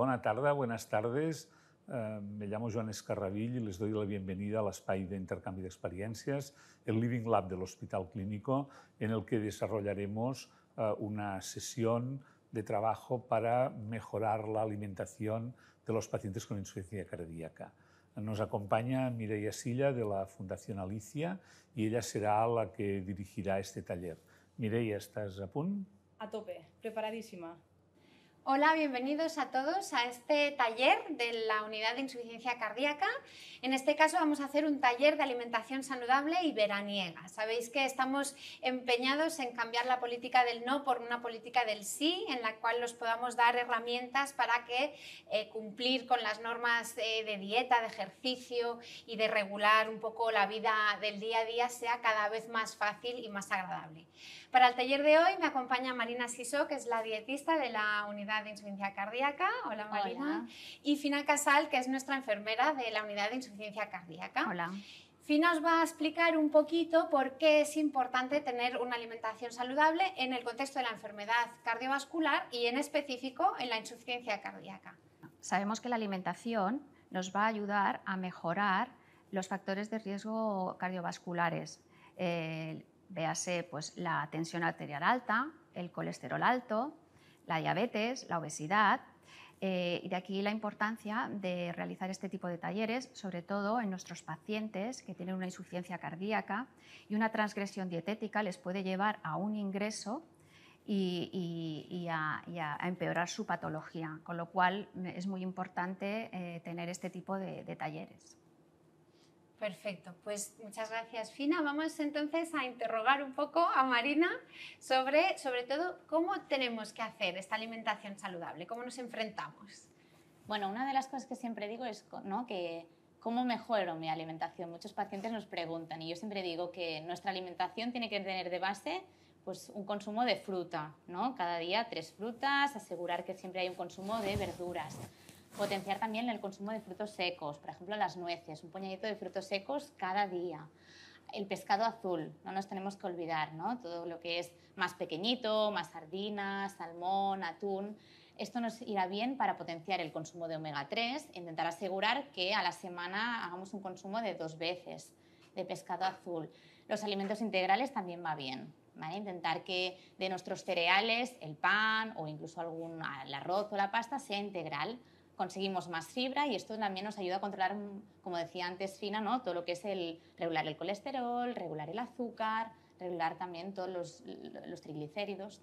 Bona tarda, buenas tardes. Eh, me llamo Joan Escarravill y les doy la bienvenida al espai d'intercanvi d'experiències, el Living Lab de l'Hospital Clínico, en el que desarrollaremos eh, una sesión de trabajo para mejorar la alimentación de los pacientes con insuficiencia cardíaca. Nos acompaña Mireia Silla de la Fundación Alicia y ella será la que dirigirá este taller. Mireia, ¿estás a punt? A tope, preparadísima. Hola, bienvenidos a todos a este taller de la unidad de insuficiencia cardíaca. En este caso vamos a hacer un taller de alimentación saludable y veraniega. Sabéis que estamos empeñados en cambiar la política del no por una política del sí, en la cual nos podamos dar herramientas para que eh, cumplir con las normas eh, de dieta, de ejercicio y de regular un poco la vida del día a día sea cada vez más fácil y más agradable. Para el taller de hoy me acompaña Marina Siso, que es la dietista de la unidad de Insuficiencia Cardíaca. Hola Marina. Y Fina Casal, que es nuestra enfermera de la Unidad de Insuficiencia Cardíaca. Hola. Fina os va a explicar un poquito por qué es importante tener una alimentación saludable en el contexto de la enfermedad cardiovascular y en específico en la insuficiencia cardíaca. Sabemos que la alimentación nos va a ayudar a mejorar los factores de riesgo cardiovasculares. Eh, véase pues, la tensión arterial alta, el colesterol alto, la diabetes, la obesidad. Eh, y de aquí la importancia de realizar este tipo de talleres, sobre todo en nuestros pacientes que tienen una insuficiencia cardíaca y una transgresión dietética les puede llevar a un ingreso y, a, empeorar su patología, con lo cual es muy importante eh, tener este tipo de talleres. Perfecto, pues muchas gracias Fina. Vamos entonces a interrogar un poco a Marina sobre, todo, cómo tenemos que hacer esta alimentación saludable, cómo nos enfrentamos. Bueno, una de las cosas que siempre digo es ¿no? que cómo mejoro mi alimentación. Muchos pacientes nos preguntan y yo siempre digo que nuestra alimentación tiene que tener de base pues un consumo de fruta, ¿no? Cada día tres frutas, asegurar que siempre hay un consumo de verduras. Potenciar también el consumo de frutos secos, por ejemplo las nueces, un puñadito de frutos secos cada día. El pescado azul, no nos tenemos que olvidar, ¿no? Todo lo que es más pequeñito, más sardinas, salmón, atún. Esto nos irá bien para potenciar el consumo de omega 3, intentar asegurar que a la semana hagamos un consumo de dos veces de pescado azul. Los alimentos integrales también va bien. ¿vale? Intentar que de nuestros cereales, el pan o incluso algún, arroz o la pasta sea integral conseguimos más fibra y esto también nos ayuda a controlar, mm, como decía antes Fina, ¿no? todo lo que es el regular el colesterol, regular el azúcar, regular también todos los, triglicéridos.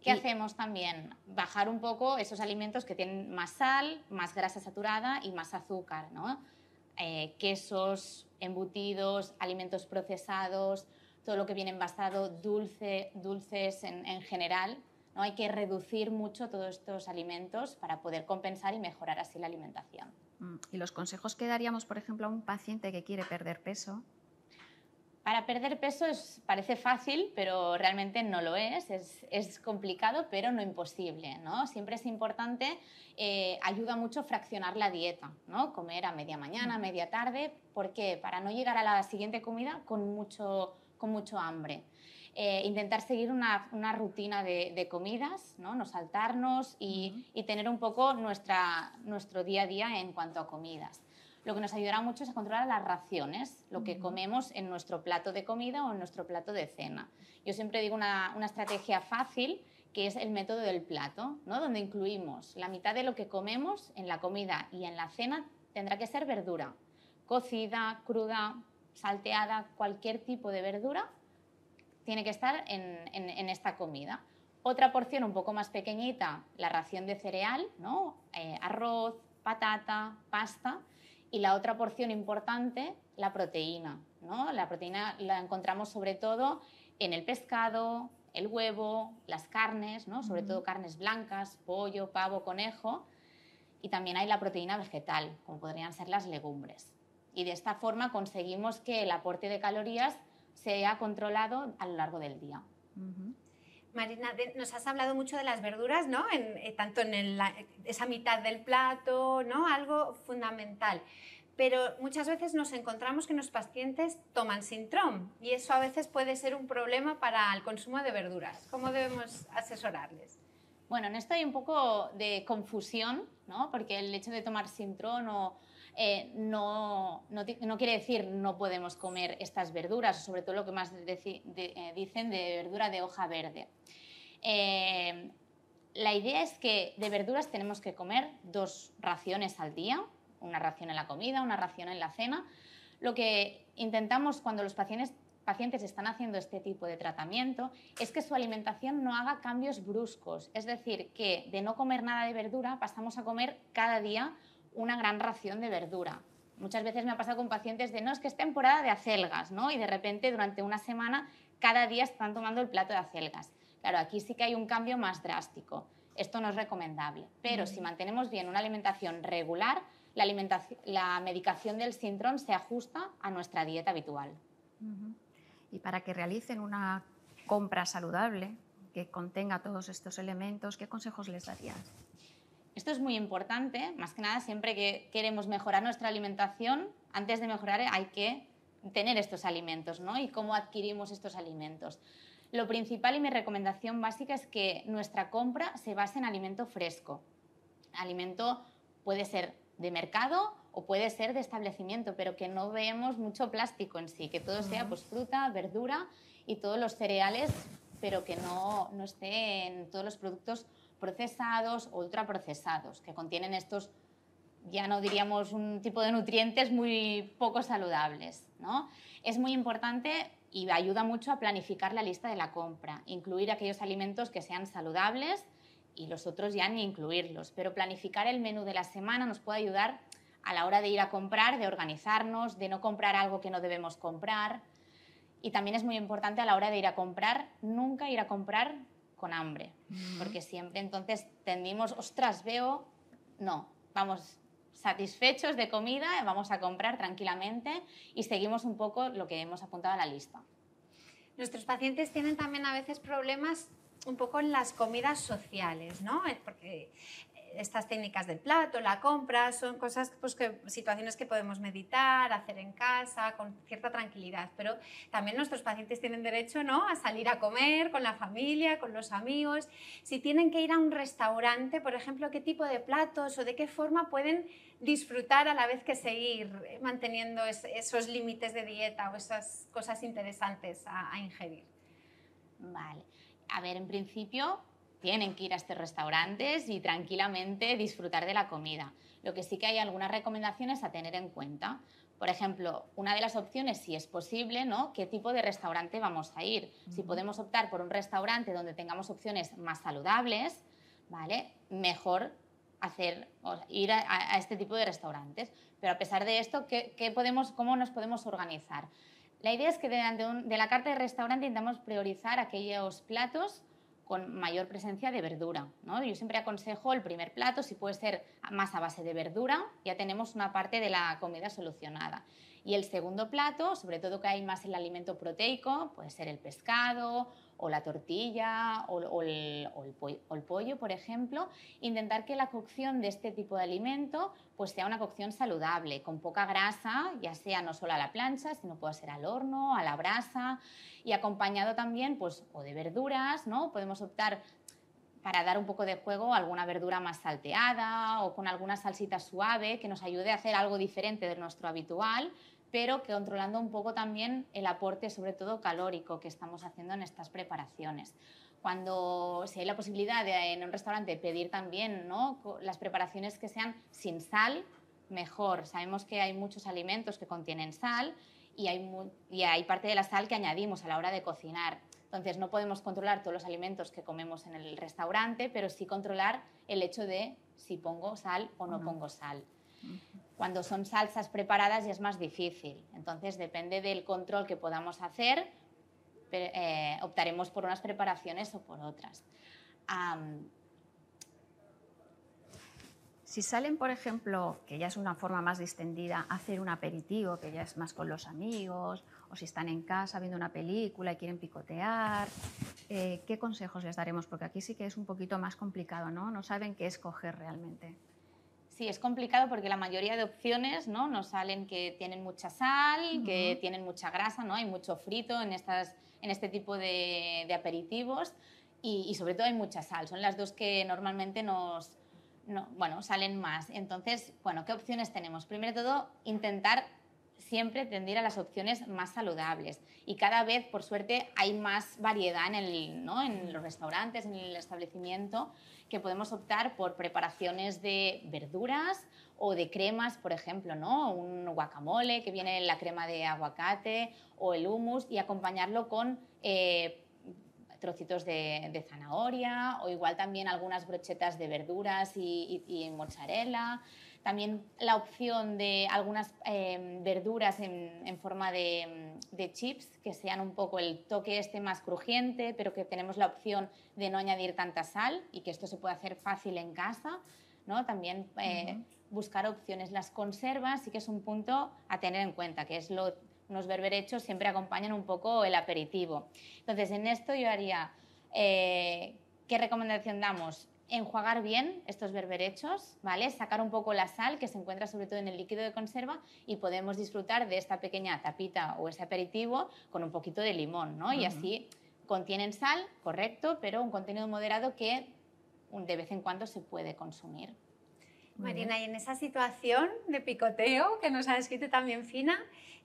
¿Qué hacemos también? Bajar un poco esos alimentos que tienen más sal, más grasa saturada y más azúcar, ¿no? Eh, quesos, embutidos, alimentos procesados, todo lo que viene envasado, dulce, dulces en general, ¿no? Hay que reducir mucho todos estos alimentos para poder compensar y mejorar así la alimentación. Mm, ¿Y los consejos que daríamos, por ejemplo, a un paciente que quiere perder peso? Para perder peso parece fácil, pero realmente no lo es. Es, complicado, pero no imposible. ¿no? Siempre es importante, eh, ayuda mucho fraccionar la dieta, ¿no? comer a media mañana, mm. media tarde, porque para no llegar a la siguiente comida con mucho hambre. Eh, intentar seguir una, rutina de, comidas, ¿no? no saltarnos y, tener un poco nuestro día a día en cuanto a comidas. Lo que nos ayudará mucho es controlar las raciones, lo que comemos en nuestro plato de comida o en nuestro plato de cena. Yo siempre digo una, una estrategia fácil que es el método del plato, ¿no? donde incluimos la mitad de lo que comemos en la comida y en la cena tendrá que ser verdura, cocida, cruda, salteada, cualquier tipo de verdura tiene que estar en, esta comida. Otra porción un poco más pequeñita, la ración de cereal, ¿no? Eh, arroz, patata, pasta. Y la otra porción importante, la proteína. ¿no? La proteína la encontramos sobre todo en el pescado, el huevo, las carnes, sobre todo carnes blancas, pollo, pavo, conejo. Y también hay la proteína vegetal, como podrían ser las legumbres. Y de esta forma conseguimos que el aporte de calorías se ha controlado a lo largo del día. Marina, nos has hablado mucho de las verduras, ¿no? Eh, tanto en esa mitad del plato, ¿no? Algo fundamental. Pero muchas veces nos encontramos que los pacientes toman sintrón y eso a veces puede ser un problema para el consumo de verduras. ¿Cómo debemos asesorarles? Bueno, en esto hay un poco de confusión, ¿no? Porque el hecho de tomar sintrón o eh, no, quiere decir no podemos comer estas verduras, sobre todo lo que más eh, dicen de verdura de hoja verde. Eh, la idea es que de verduras tenemos que comer dos raciones al día, una ración en la comida, una ración en la cena. Lo que intentamos cuando los pacientes, pacientes están haciendo este tipo de tratamiento es que su alimentación no haga cambios bruscos, es decir, que de no comer nada de verdura pasamos a comer cada día una gran ración de verdura. Muchas veces me ha pasado con pacientes de, no, es que es temporada de acelgas, ¿no? Y de repente durante una semana cada día están tomando el plato de acelgas. Claro, aquí sí que hay un cambio más drástico. Esto no es recomendable. Pero si mantenemos bien una alimentación regular, la, alimentación, la medicación del síndrome se ajusta a nuestra dieta habitual. Y para que realicen una compra saludable que contenga todos estos elementos, ¿qué consejos les darías? Esto es muy importante, más que nada siempre que queremos mejorar nuestra alimentación, antes de mejorar hay que tener estos alimentos, Y cómo adquirimos estos alimentos. Lo principal y mi recomendación básica es que nuestra compra se base en alimento fresco. Alimento puede ser de mercado o puede ser de establecimiento, pero que no veamos mucho plástico en sí, que todo sea pues, fruta, verdura y todos los cereales, pero que no, no en todos los productos procesados o ultraprocesados, que contienen estos, ya no diríamos un tipo de nutrientes muy poco saludables. ¿no? Es muy importante y ayuda mucho a planificar la lista de la compra, incluir aquellos alimentos que sean saludables y los otros ya ni incluirlos, pero planificar el menú de la semana nos puede ayudar a la hora de ir a comprar, de organizarnos, de no comprar algo que no debemos comprar. Y también es muy importante a la hora de ir a comprar, nunca ir a comprar con hambre, porque siempre entonces tendimos, ostras, veo, no, vamos satisfechos de comida, vamos a comprar tranquilamente y seguimos un poco lo que hemos apuntado a la lista. Nuestros pacientes tienen también a veces problemas un poco en las comidas sociales, ¿no? Eh, porque estas técnicas del plato, la compra, son cosas, pues, situaciones que podemos meditar, hacer en casa, con cierta tranquilidad. Pero también nuestros pacientes tienen derecho ¿no? a salir a comer con la familia, con los amigos. Si tienen que ir a un restaurante, por ejemplo, qué tipo de platos o de qué forma pueden disfrutar a la vez que seguir manteniendo esos límites de dieta o esas cosas interesantes a ingerir. Vale. A ver, en principio, tienen que ir a estos restaurantes y tranquilamente disfrutar de la comida. Lo que sí que hay algunas recomendaciones a tener en cuenta. Por ejemplo, una de las opciones, si es posible, ¿no? ¿Qué tipo de restaurante vamos a ir? Si podemos optar por un restaurante donde tengamos opciones más saludables, ¿vale? Mejor hacer, ir a, este tipo de restaurantes. Pero a pesar de esto, ¿cómo nos podemos organizar? La idea es que de la carta de restaurante intentamos priorizar aquellos platos con mayor presencia de verdura. Yo siempre aconsejo el primer plato, si puede ser más a base de verdura, ya tenemos una parte de la comida solucionada. Y el segundo plato, sobre todo que hay más el alimento proteico, puede ser el pescado o la tortilla o, el, pollo, por ejemplo, intentar que la cocción de este tipo de alimento pues sea una cocción saludable, con poca grasa, ya sea no solo a la plancha, sino puede ser al horno, a la brasa y acompañado también pues o de verduras, ¿no? Podemos optar para dar un poco de juego alguna verdura más salteada o con alguna salsita suave que nos ayude a hacer algo diferente de nuestro habitual, pero que controlando un poco también el aporte, sobre todo calórico, que estamos haciendo en estas preparaciones. Cuando si hay la posibilidad en un restaurante pedir también ¿no? las preparaciones que sean sin sal, mejor. Sabemos que hay muchos alimentos que contienen sal y hay, parte de la sal que añadimos a la hora de cocinar. Entonces no podemos controlar todos los alimentos que comemos en el restaurante, pero sí controlar el hecho de si pongo sal o no. pongo sal. Cuando son salsas preparadas ya es más difícil. Entonces, depende del control que podamos hacer, eh, optaremos por unas preparaciones o por otras. si salen, por ejemplo, que ya es una forma más distendida, hacer un aperitivo, que ya es más con los amigos, o si están en casa viendo una película y quieren picotear, eh, ¿qué consejos les daremos? Porque aquí sí que es un poquito más complicado, ¿no? No saben qué escoger realmente. Sí, es complicado porque la mayoría de opciones ¿no? nos salen que tienen mucha sal, que tienen mucha grasa, ¿no? hay mucho frito en, estas, en este tipo de, aperitivos y, y, sobre todo hay mucha sal. Son las dos que normalmente nos no, bueno, salen más. Entonces, bueno, ¿qué opciones tenemos? Primero de todo, intentar siempre tendría a las opciones más saludables. Y cada vez, por suerte, hay más variedad en, los restaurantes, en el establecimiento, que podemos optar por preparaciones de verduras o de cremas, por ejemplo, ¿no? un guacamole que viene en la crema de aguacate o el hummus y acompañarlo con... Eh, trocitos de, zanahoria o igual también algunas brochetas de verduras y mozzarella. También la opción de algunas em, verduras en, forma de, chips, que sean un poco el toque este más crujiente, pero que tenemos la opción de no añadir tanta sal y que esto se puede hacer fácil en casa. ¿no? También eh, buscar opciones. Las conservas sí que es un punto a tener en cuenta, que es lo, unos berberechos siempre acompañan un poco el aperitivo. Entonces, en esto yo haría, eh, ¿qué recomendación damos? enjuagar bien estos berberechos, ¿vale? Sacar un poco la sal que se encuentra sobre todo en el líquido de conserva y podemos disfrutar de esta pequeña tapita o ese aperitivo con un poquito de limón, ¿no? Y así contienen sal, correcto, pero un contenido moderado que de vez en cuando se puede consumir. Marina, y en esa situación de picoteo que nos ha escrito también Fina,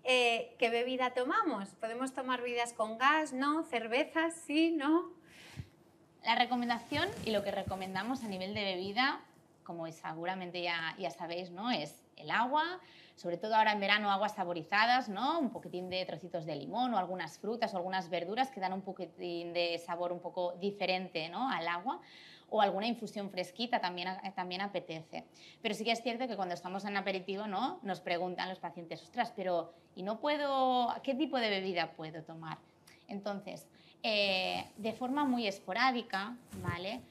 eh, ¿qué bebida tomamos? ¿Podemos tomar bebidas con gas? ¿No? ¿Cervezas? ¿Sí? ¿No? La recomendación y lo que recomendamos a nivel de bebida, como seguramente ya, ya sabéis, ¿no? Es el agua, sobre todo ahora en verano aguas saborizadas, ¿no? Un poquitín de trocitos de limón o algunas frutas o algunas verduras que dan un poquitín de sabor un poco diferente, ¿no? Al agua o alguna infusión fresquita también, eh, también apetece. Pero sí que es cierto que cuando estamos en aperitivo, ¿no? Nos preguntan los pacientes, ostras, pero ¿y no puedo, qué tipo de bebida puedo tomar? Entonces, eh, de forma muy esporádica, ¿vale?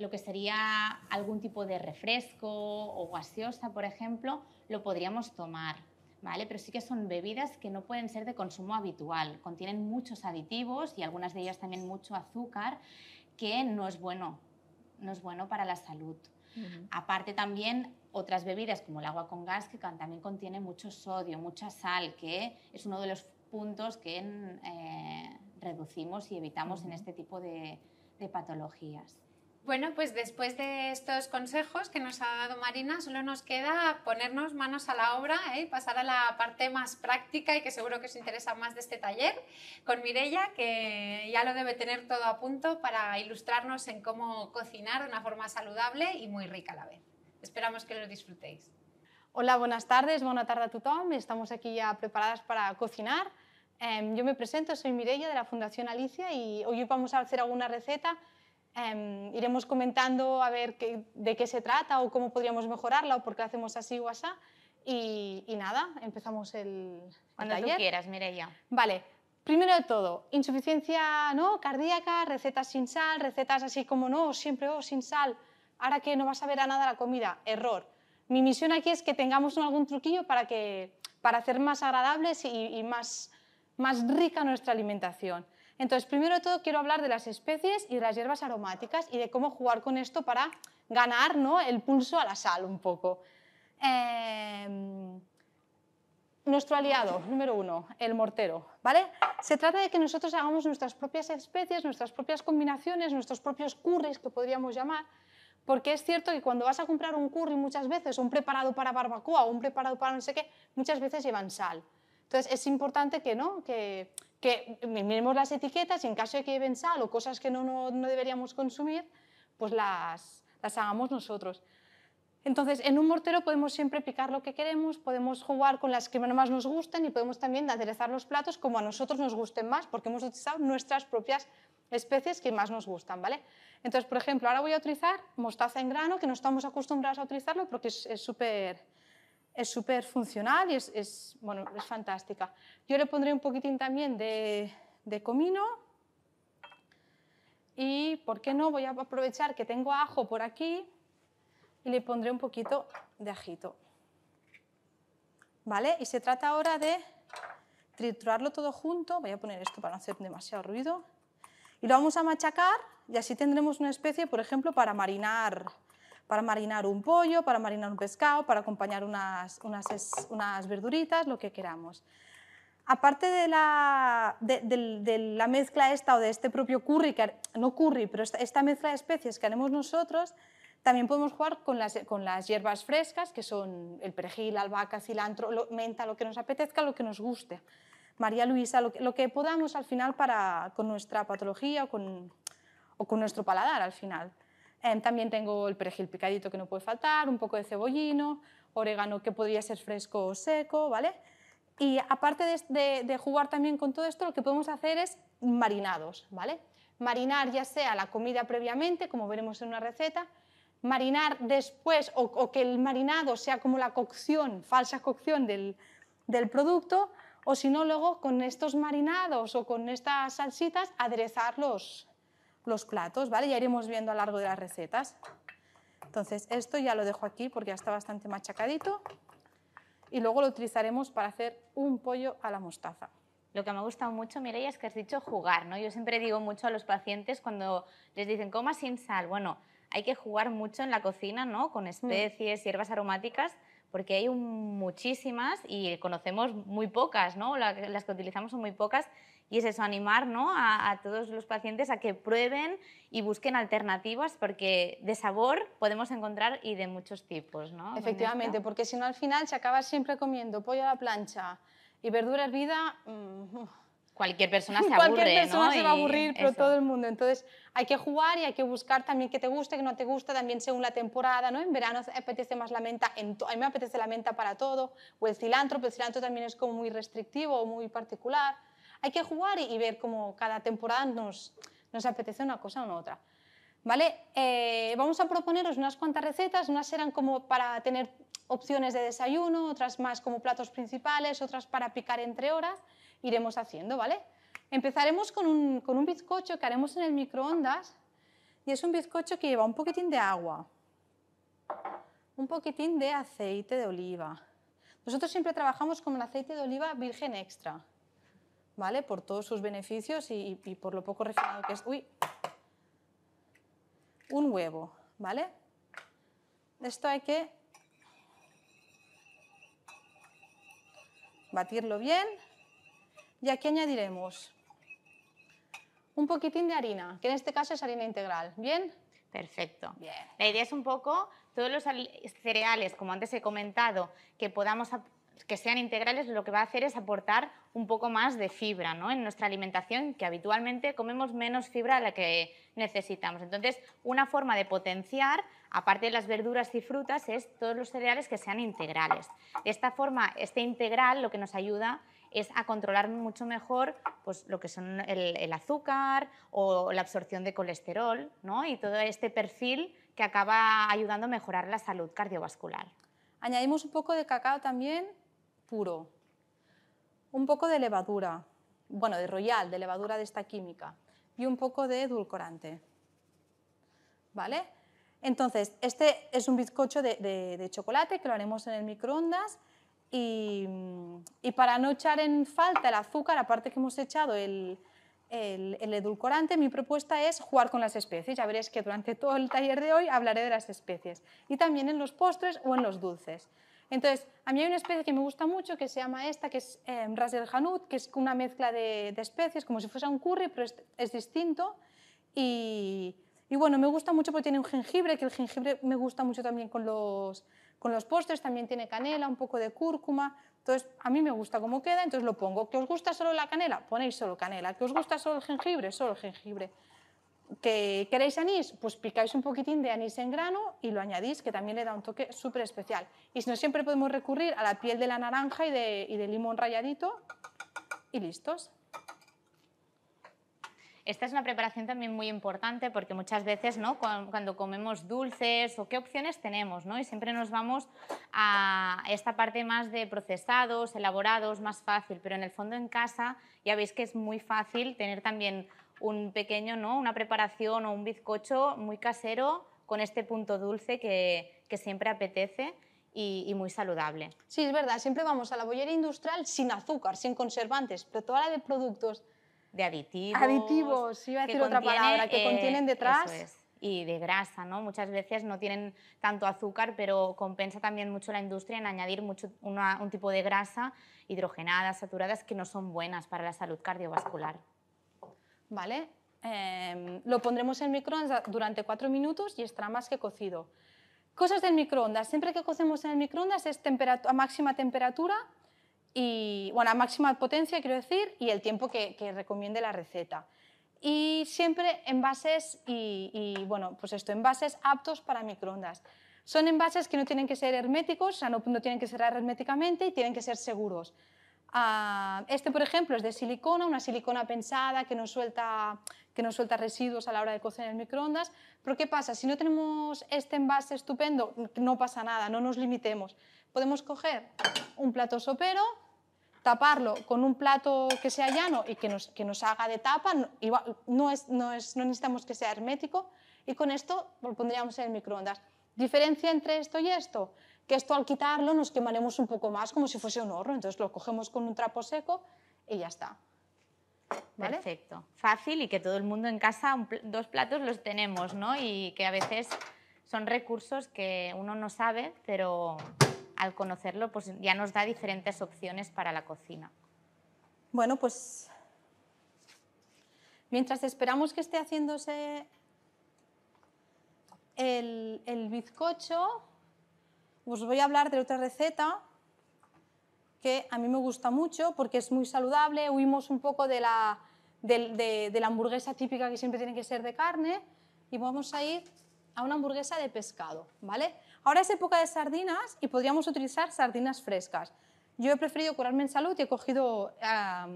lo que sería algún tipo de refresco o gaseosa, por ejemplo, lo podríamos tomar, ¿vale? Pero sí que son bebidas que no pueden ser de consumo habitual, contienen muchos aditivos y algunas de ellas también mucho azúcar, que no es bueno, no es bueno para la salud. Aparte también otras bebidas como el agua con gas que también contiene mucho sodio, mucha sal, que es uno de los puntos que eh, reducimos y evitamos en este tipo de, patologías. Bueno, pues después de estos consejos que nos ha dado Marina, solo nos queda ponernos manos a la obra y ¿eh? pasar a la parte más práctica y que seguro que os interesa más de este taller con Mirella, que ya lo debe tener todo a punto para ilustrarnos en cómo cocinar de una forma saludable y muy rica a la vez. Esperamos que lo disfrutéis. Hola, buenas tardes, buena tarde a todos. Estamos aquí ya preparadas para cocinar. Em, yo me presento, soy Mireia de la Fundación Alicia y hoy vamos a hacer alguna receta. Em, iremos comentando a ver de qué se trata o cómo podríamos mejorarla o por qué hacemos así o así Y, nada, empezamos el, Cuando tú quieras, Mireia. Vale, primero de todo, insuficiencia ¿no? cardíaca, recetas sin sal, recetas así como no, siempre oh, sin sal, ahora que no vas a ver a nada la comida, error. Mi misión aquí es que tengamos algún truquillo para, que, para hacer más agradables y, y más más rica nuestra alimentación. Entonces, primero todo quiero hablar de las especies y de las hierbas aromáticas y de cómo jugar con esto para ganar ¿no? el pulso a la sal un poco. Em, nuestro aliado, número uno, el mortero, ¿vale? Se trata de que nosotros hagamos nuestras propias especies, nuestras propias combinaciones, nuestros propios curries que podríamos llamar, porque es cierto que cuando vas a comprar un curry muchas veces, un preparado para barbacoa o un preparado para no sé qué, muchas veces llevan sal. Entonces es importante que no, que, miremos las etiquetas y en caso de que lleven sal o cosas que no, no, deberíamos consumir, pues las, las hagamos nosotros. Entonces, en un mortero podemos siempre picar lo que queremos, podemos jugar con las que más nos gusten y podemos también aderezar los platos como a nosotros nos gusten más, porque hemos utilizado nuestras propias especies que más nos gustan, ¿vale? Entonces, por ejemplo, ahora voy a utilizar mostaza en grano, que no estamos acostumbrados a utilizarlo porque es súper es súper funcional y es, bueno, es fantástica. Yo le pondré un poquitín también de, comino y, ¿por qué no? Voy a aprovechar que tengo ajo por aquí y le pondré un poquito de ajito. ¿Vale? Y se trata ahora de triturarlo todo junto. Voy a poner esto para no hacer demasiado ruido. Y lo vamos a machacar y así tendremos una especie, por ejemplo, para marinar para marinar un pollo, para marinar un pescado, para acompañar unas, verduritas, lo que queramos. Aparte de la, de, mezcla esta o de este propio curry, que, no curry, pero esta, mezcla de especies que haremos nosotros, también podemos jugar con las, hierbas frescas, que son el perejil, albahaca, cilantro, menta, lo que nos apetezca, lo que nos guste. María Luisa, lo que, podamos al final con nuestra patología o con nuestro paladar al final. Em, también tengo el perejil picadito que no puede faltar, un poco de cebollino, orégano que podría ser fresco o seco, ¿vale? Y aparte de, jugar también con todo esto, lo que podemos hacer es marinados, ¿vale? Marinar ya sea la comida previamente, como veremos en una receta, marinar después o, que el marinado sea como la cocción, falsa cocción del, producto, o si no, luego con estos marinados o con estas salsitas aderezarlos los platos, ¿vale? Ya iremos viendo a lo largo de las recetas. Entonces, esto ya lo dejo aquí porque ya está bastante machacadito y luego lo utilizaremos para hacer un pollo a la mostaza. Lo que me ha gustado mucho, Mireia, es que has dicho jugar, ¿no? Yo siempre digo mucho a los pacientes cuando les dicen coma sin sal, bueno, hay que jugar mucho en la cocina, ¿no? Con mm. especies, hierbas aromáticas porque hay muchísimas y conocemos muy pocas, ¿no? las que utilizamos son muy pocas. Y es eso, animar a, todos los pacientes a que prueben y busquen alternativas, porque de sabor podemos encontrar y de muchos tipos. ¿no? Efectivamente, porque si no al final se acaba siempre comiendo pollo a la plancha y verdura hervida. Mm, cualquier persona se va a aburrir, pero todo el mundo. Entonces hay que jugar y hay que buscar también que te guste, que no te guste, también según la temporada. ¿no? En verano apetece más la menta, en a mí me apetece la menta para todo, o el cilantro, pero el cilantro también es como muy restrictivo o muy particular. Hay que jugar y, ver cómo cada temporada nos, nos apetece una cosa o otra. ¿Vale? Eh, vamos a proponeros unas cuantas recetas, unas eran como para tener opciones de desayuno, otras más como platos principales, otras para picar entre horas iremos haciendo, ¿vale? Empezaremos con un, bizcocho que haremos en el microondas y es un bizcocho que lleva un poquitín de agua, un poquitín de aceite de oliva. Nosotros siempre trabajamos con el aceite de oliva virgen extra, ¿vale? Por todos sus beneficios y, y por lo poco refinado que es. ¡Uy! Un huevo, ¿vale? Esto hay que batirlo bien y aquí añadiremos un poquitín de harina, que en este caso es harina integral. ¿Bien? Perfecto. Bien. La idea es un poco todos los cereales, como antes he comentado, que podamos que sean integrales, lo que va a hacer es aportar un poco más de fibra en nuestra alimentación, que habitualmente comemos menos fibra de la que necesitamos. Entonces, una forma de potenciar, aparte de las verduras y frutas, es todos los cereales que sean integrales. De esta forma, este integral lo que nos ayuda es a controlar mucho mejor pues, lo que son el, azúcar o la absorción de colesterol ¿no? y todo este perfil que acaba ayudando a mejorar la salud cardiovascular. Añadimos un poco de cacao también puro, un poco de levadura, bueno, de royal, de levadura de esta química, y un poco de edulcorante. ¿Vale? Entonces, este es un bizcocho de, de chocolate que lo haremos en el microondas y, para no echar en falta el azúcar, aparte que hemos echado el, edulcorante, mi propuesta es jugar con las especies. Ya veréis que durante todo el taller de hoy hablaré de las especies. Y también en los postres o en los dulces. Entonces, a mí hay una especie que me gusta mucho que se llama esta, que es em, ras el hanut, que es una mezcla de, especies, como si fuese un curry, pero es, distinto. y bueno, me gusta mucho porque tiene un jengibre, que el jengibre me gusta mucho también con los con los postres también tiene canela, un poco de cúrcuma. Entonces, a mí me gusta cómo queda, entonces lo pongo. ¿Que os gusta solo la canela? Ponéis solo canela. ¿Que os gusta solo el jengibre? Solo el jengibre. ¿Que queréis anís? Pues picáis un poquitín de anís en grano y lo añadís, que también le da un toque súper especial. Y si no, siempre podemos recurrir a la piel de la naranja y de, y de limón ralladito y listos. Esta es una preparación también muy importante porque muchas veces, Cuando comemos dulces o qué opciones tenemos, ¿no? Y siempre nos vamos a esta parte más de procesados, elaborados, más fácil, pero en el fondo en casa ya veis que es muy fácil tener también un pequeño, ¿no? Una preparación o un bizcocho muy casero con este punto dulce que, siempre apetece. Y, muy saludable. Sí, es verdad, siempre vamos a la bollería industrial sin azúcar, sin conservantes, pero toda la de productos de aditivos. Aditivos, iba a decir otra palabra, que contienen eh, detrás. y de grasa, ¿no? Muchas veces no tienen tanto azúcar, pero compensa también mucho la industria en añadir mucho un tipo de grasa hidrogenada, saturadas, que no son buenas para la salud cardiovascular. Vale, em, lo pondremos en microondas durante cuatro minutos y estará más que cocido. Cosas del microondas, siempre que cocemos en el microondas es a máxima temperatura y bueno, a máxima potencia quiero decir, y el tiempo que, recomiende la receta. Y siempre envases y, bueno, pues esto, envases aptos para microondas. Son envases que no tienen que ser herméticos, o sea, no, no tienen que cerrar herméticamente y tienen que ser seguros. Ah, este, por ejemplo, es de silicona, una silicona pensada que no, suelta, que no suelta residuos a la hora de cocer en el microondas. Pero ¿qué pasa? Si no tenemos este envase estupendo, no pasa nada, no nos limitemos. Podemos coger un plato sopero, taparlo con un plato que sea llano y que nos, haga de tapa, no, es, necesitamos que sea hermético y con esto lo pondríamos en el microondas. ¿Diferencia entre esto y esto? Que esto al quitarlo nos quemaremos un poco más como si fuese un horno, entonces lo cogemos con un trapo seco y ya está. Perfecto, fácil y que todo el mundo en casa dos platos los tenemos, ¿no? Y que a veces son recursos que uno no sabe, pero al conocerlo pues ya nos da diferentes opciones para la cocina. Bueno, pues mientras esperamos que esté haciéndose el, bizcocho, os voy a hablar de otra receta que a mí me gusta mucho porque es muy saludable, huimos un poco de la, de la hamburguesa típica que siempre tiene que ser de carne y vamos a ir a una hamburguesa de pescado, ¿vale? Ahora es época de sardinas y podríamos utilizar sardinas frescas. Yo he preferido curarme en salud y he cogido ah,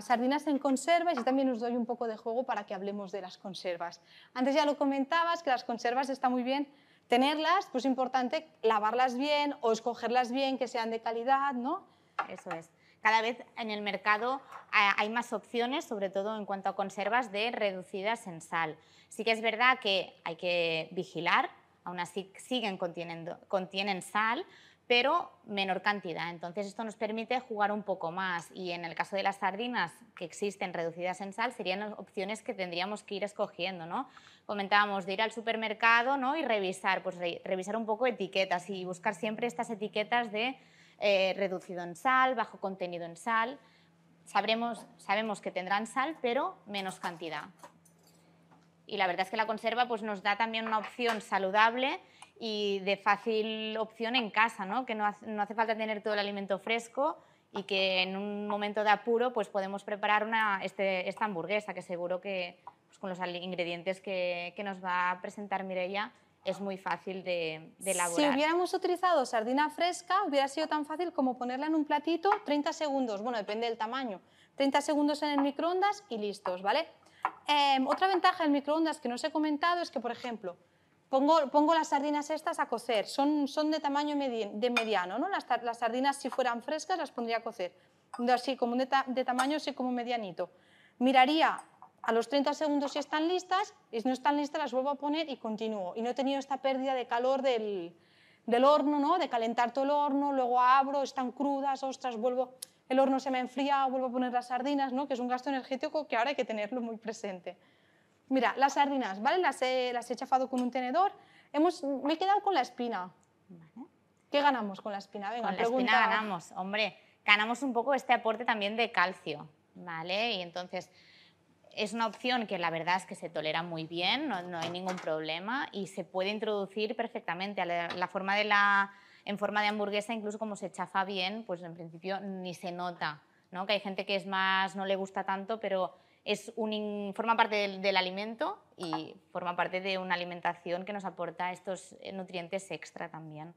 sardinas en conservas y también os doy un poco de juego para que hablemos de las conservas. Antes ya lo comentabas que las conservas está muy bien tenerlas, pues importante lavarlas bien o escogerlas bien, que sean de calidad, ¿no? Eso es cada vez en el mercado ah, hay más opciones, sobre todo en cuanto a conservas de reducidas en sal. Sí que es verdad que hay que vigilar aún así siguen contienen sal, pero menor cantidad. Entonces esto nos permite jugar un poco más y en el caso de las sardinas que existen reducidas en sal serían opciones que tendríamos que ir escogiendo, ¿no? Comentábamos de ir al supermercado, ¿no? Y revisar, pues revisar un poco etiquetas y buscar siempre estas etiquetas de eh, reducido en sal, bajo contenido en sal. Sabremos, sabemos que tendrán sal, pero menos cantidad y la verdad es que la conserva pues, nos da también una opción saludable y de fácil opción en casa, ¿no? que no hace, falta tener todo el alimento fresco y que en un momento de apuro pues, podemos preparar una, este, esta hamburguesa que seguro que pues, con los ingredientes que, que nos va a presentar Mirella es muy fácil de, de, elaborar. Si hubiéramos utilizado sardina fresca, hubiera sido tan fácil como ponerla en un platito 30 segundos, bueno, depende del tamaño, 30 segundos en el microondas y listos, ¿vale? Em, otra ventaja del microondas que no os he comentado es que, por ejemplo, pongo, las sardinas estas a cocer, son, de tamaño de mediano, ¿no? Las, sardinas si fueran frescas las pondría a cocer, así como de, tamaño, así como medianito. Miraría a los 30 segundos si están listas, y si no están listas las vuelvo a poner y continúo. Y no he tenido esta pérdida de calor del, del horno, ¿no? de calentar todo el horno, luego abro, están crudas, ostras, vuelvo el horno se me enfría, vuelvo a poner las sardinas, ¿no? que es un gasto energético que ahora hay que tenerlo muy presente. Mira, las sardinas, ¿vale? Las he, las he chafado con un tenedor. Hemos, me he quedado con la espina. ¿Qué ganamos con la espina? con la espina ganamos, hombre, ganamos un poco este aporte también de calcio, ¿vale? Y entonces es una opción que la verdad es que se tolera muy bien, no, hay ningún problema y se puede introducir perfectamente. a la forma de la en forma de hamburguesa, incluso como se chafa bien, pues en principio ni se nota, ¿no? Que hay gente que es más, no le gusta tanto, pero es un, forma parte del, alimento y forma parte de una alimentación que nos aporta estos eh, nutrientes extra también.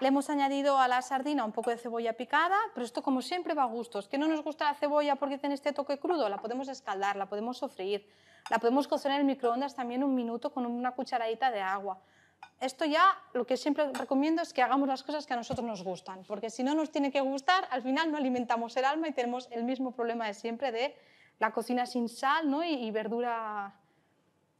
Le hemos añadido a la sardina un poco de cebolla picada, pero esto como siempre va a gustos. Que no nos gusta la cebolla porque tiene este toque crudo, la podemos escaldar, la podemos sofreír, la podemos cocer en el microondas también un minuto con una cucharadita de agua esto ya lo que siempre recomiendo es que hagamos las cosas que a nosotros nos gustan, porque si no nos tiene que gustar, al final no alimentamos el alma y tenemos el mismo problema de siempre de la cocina sin sal ¿no? y, verdura,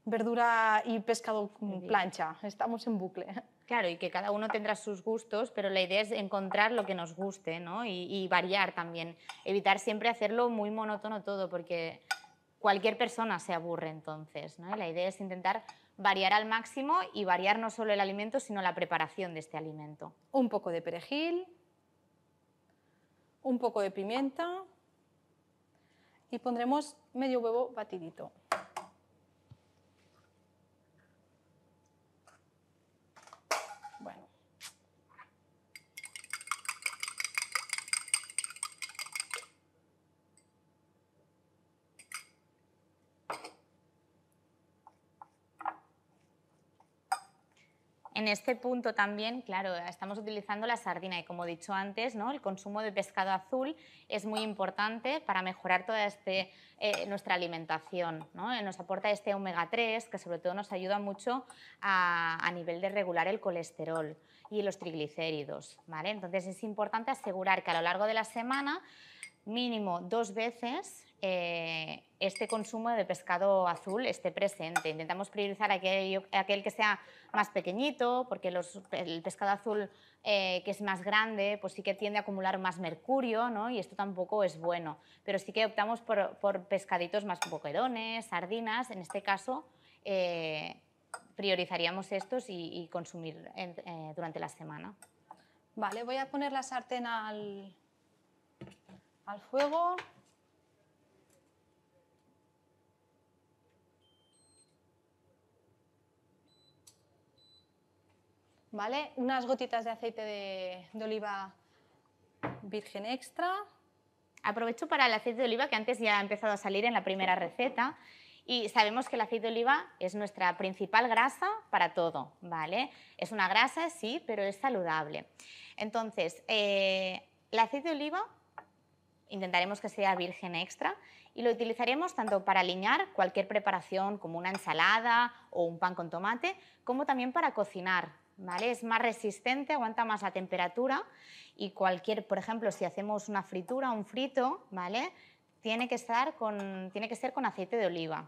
verdura y pescado plancha. Estamos en bucle. Claro, y que cada uno tendrá sus gustos, pero la idea es encontrar lo que nos guste ¿no? y, variar también. Evitar siempre hacerlo muy monótono todo, porque cualquier persona se aburre entonces. ¿no? la idea es intentar variar al máximo y variar no solo el alimento, sino la preparación de este alimento. Un poco de perejil, un poco de pimienta y pondremos medio huevo batidito. En este punto también, claro, estamos utilizando la sardina y como he dicho antes, ¿no? el consumo de pescado azul es muy importante para mejorar toda este, eh, nuestra alimentación. ¿no? Eh, nos aporta este omega 3 que sobre todo nos ayuda mucho a, a nivel de regular el colesterol y los triglicéridos. ¿vale? Entonces es importante asegurar que a lo largo de la semana mínimo dos veces eh, este consumo de pescado azul esté presente. Intentamos priorizar aquel, aquel que sea más pequeñito, porque el pescado azul eh, que es más grande, pues sí que tiende a acumular más mercurio, ¿no? Y esto tampoco es bueno. Pero sí que optamos por, pescaditos más boquerones, sardinas, en este caso. Eh, priorizaríamos estos y, y consumir durante la semana. Vale, voy a poner la sartén al, al fuego. ¿Vale? Unas gotitas de aceite de, oliva virgen extra. Aprovecho para el aceite de oliva que antes ya ha empezado a salir en la primera receta. Y sabemos que el aceite de oliva es nuestra principal grasa para todo, ¿vale? Es una grasa, sí, pero es saludable. Entonces, eh, el aceite de oliva intentaremos que sea virgen extra y lo utilizaremos tanto para aliñar cualquier preparación como una ensalada o un pan con tomate, como también para cocinar. ¿Vale? Es más resistente, aguanta más la temperatura y cualquier, por ejemplo, si hacemos una fritura, un frito, ¿vale? Tiene que, estar con, tiene que ser con aceite de oliva.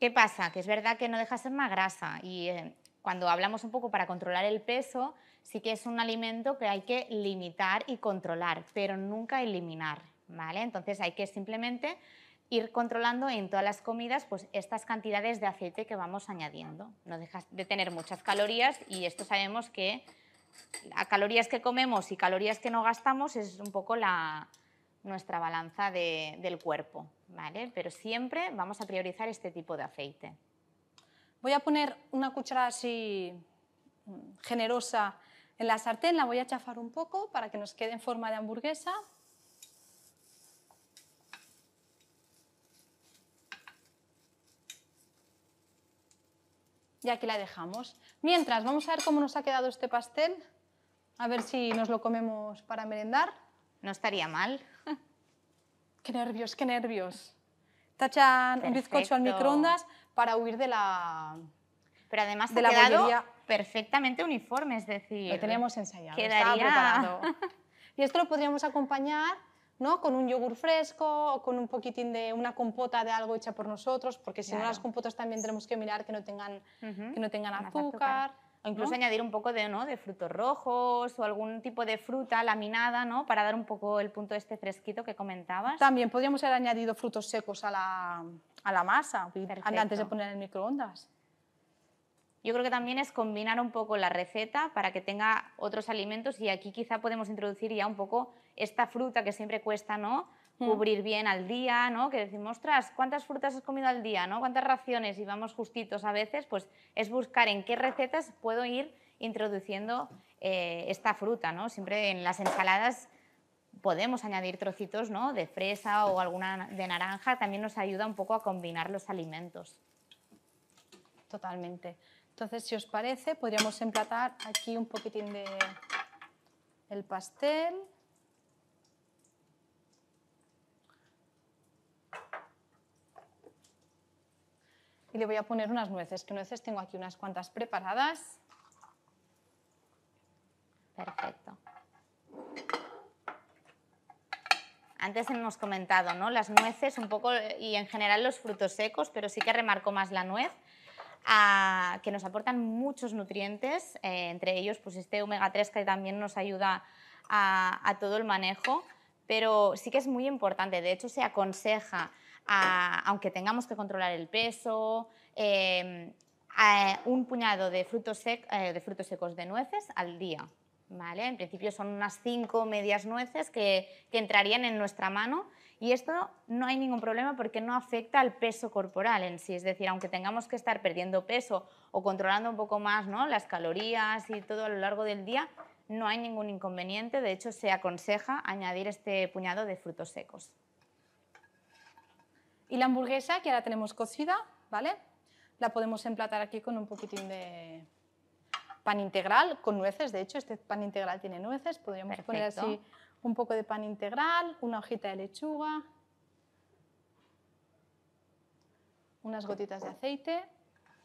¿Qué pasa? Que es verdad que no deja ser más grasa y eh, cuando hablamos un poco para controlar el peso, sí que es un alimento que hay que limitar y controlar, pero nunca eliminar, ¿vale? Entonces hay que simplemente ir controlando en todas las comidas pues estas cantidades de aceite que vamos añadiendo. No dejas de tener muchas calorías y esto sabemos que las calorías que comemos y calorías que no gastamos es un poco nuestra balanza del cuerpo, ¿vale? Pero siempre vamos a priorizar este tipo de aceite. Voy a poner una cuchara así mm, generosa en la sartén, la voy a chafar un poco para que nos quede en forma de hamburguesa. Y aquí la dejamos. Mientras, vamos a ver cómo nos ha quedado este pastel. A ver si nos lo comemos para merendar. No estaría mal. qué nervios, qué nervios. Tachan un bizcocho al microondas para huir de la... Pero además de la ha quedado perfectamente uniforme, es decir... Lo teníamos ensayado, quedaría... y esto lo podríamos acompañar ¿no? con un yogur fresco o con un poquitín de una compota de algo hecha por nosotros, porque si no las compotas también tenemos que mirar que no tengan, que no tengan azúcar, O incluso añadir un poco de, ¿no? de frutos rojos o algún tipo de fruta laminada, ¿no? Para dar un poco el punto este fresquito que comentabas. También podríamos haber añadido frutos secos a la, a la masa antes de poner en el microondas. Yo creo que también es combinar un poco la receta para que tenga otros alimentos y aquí quizá podemos introducir ya un poco esta fruta que siempre cuesta, ¿no? Mm. Cubrir bien al día, ¿no? Que decimos, ostras, ¿cuántas frutas has comido al día, ¿no? ¿Cuántas raciones? Y vamos justitos a veces, pues es buscar en qué recetas puedo ir introduciendo eh, esta fruta, ¿no? Siempre en las ensaladas podemos añadir trocitos de fresa o alguna de naranja, también nos ayuda un poco a combinar los alimentos. Totalmente. Entonces, si os parece, podríamos emplatar aquí un poquitín de el pastel. Y le voy a poner unas nueces, que nueces tengo aquí unas cuantas preparadas. Perfecto. Antes hemos comentado, ¿no? Las nueces un poco y en general los frutos secos, pero sí que remarco más la nuez, que nos aportan muchos nutrientes, eh, entre ellos pues este omega 3 que también nos ayuda a, todo el manejo, pero sí que es muy importante, de hecho se aconseja, aunque tengamos que controlar el peso, eh, un puñado de eh, de frutos secos de nueces al día. En principio son unas cinco medias nueces que, entrarían en nuestra mano y esto no hay ningún problema porque no afecta al peso corporal en sí, es decir, aunque tengamos que estar perdiendo peso o controlando un poco más las calorías y todo a lo largo del día, no hay ningún inconveniente, de hecho se aconseja añadir este puñado de frutos secos. Y la hamburguesa que ahora tenemos cocida, ¿vale? La podemos emplatar aquí con un poquitín de pan integral con nueces. De hecho, este pan integral tiene nueces. Podríamos poner así un poco de pan integral, una hojita de lechuga, unas gotitas de aceite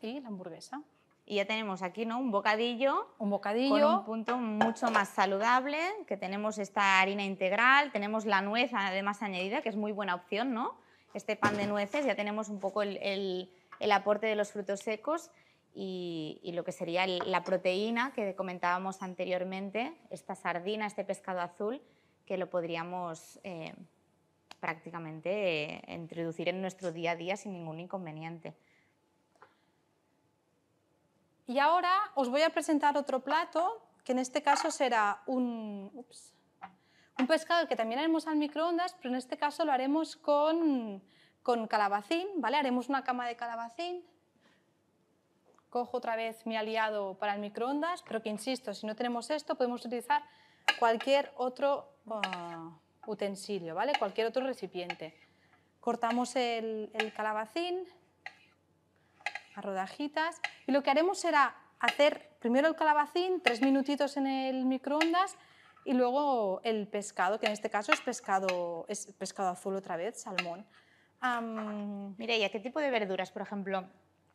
y la hamburguesa. Y ya tenemos aquí ¿no? un bocadillo. Un bocadillo. Con un punto mucho más saludable, que tenemos esta harina integral, tenemos la nuez además añadida, que es muy buena opción, ¿no? Este pan de nueces, ya tenemos un poco el aporte de los frutos secos y, lo que sería la proteína que comentábamos anteriormente, esta sardina, este pescado azul, que lo podríamos eh, prácticamente eh, introducir en nuestro día a día sin ningún inconveniente. Y ahora os voy a presentar otro plato, que en este caso será un, pescado que también haremos al microondas, pero en este caso lo haremos con, con calabacín, ¿vale? Haremos una cama de calabacín cojo otra vez mi aliado para el microondas, pero que insisto, si no tenemos esto, podemos utilizar cualquier otro ah, utensilio, ¿vale? Cualquier otro recipiente. Cortamos el, calabacín a rodajitas y lo que haremos será hacer primero el calabacín, tres minutitos en el microondas y luego el pescado, que en este caso es pescado, es pescado azul otra vez, salmón. mire Mireia, ¿qué tipo de verduras, por ejemplo,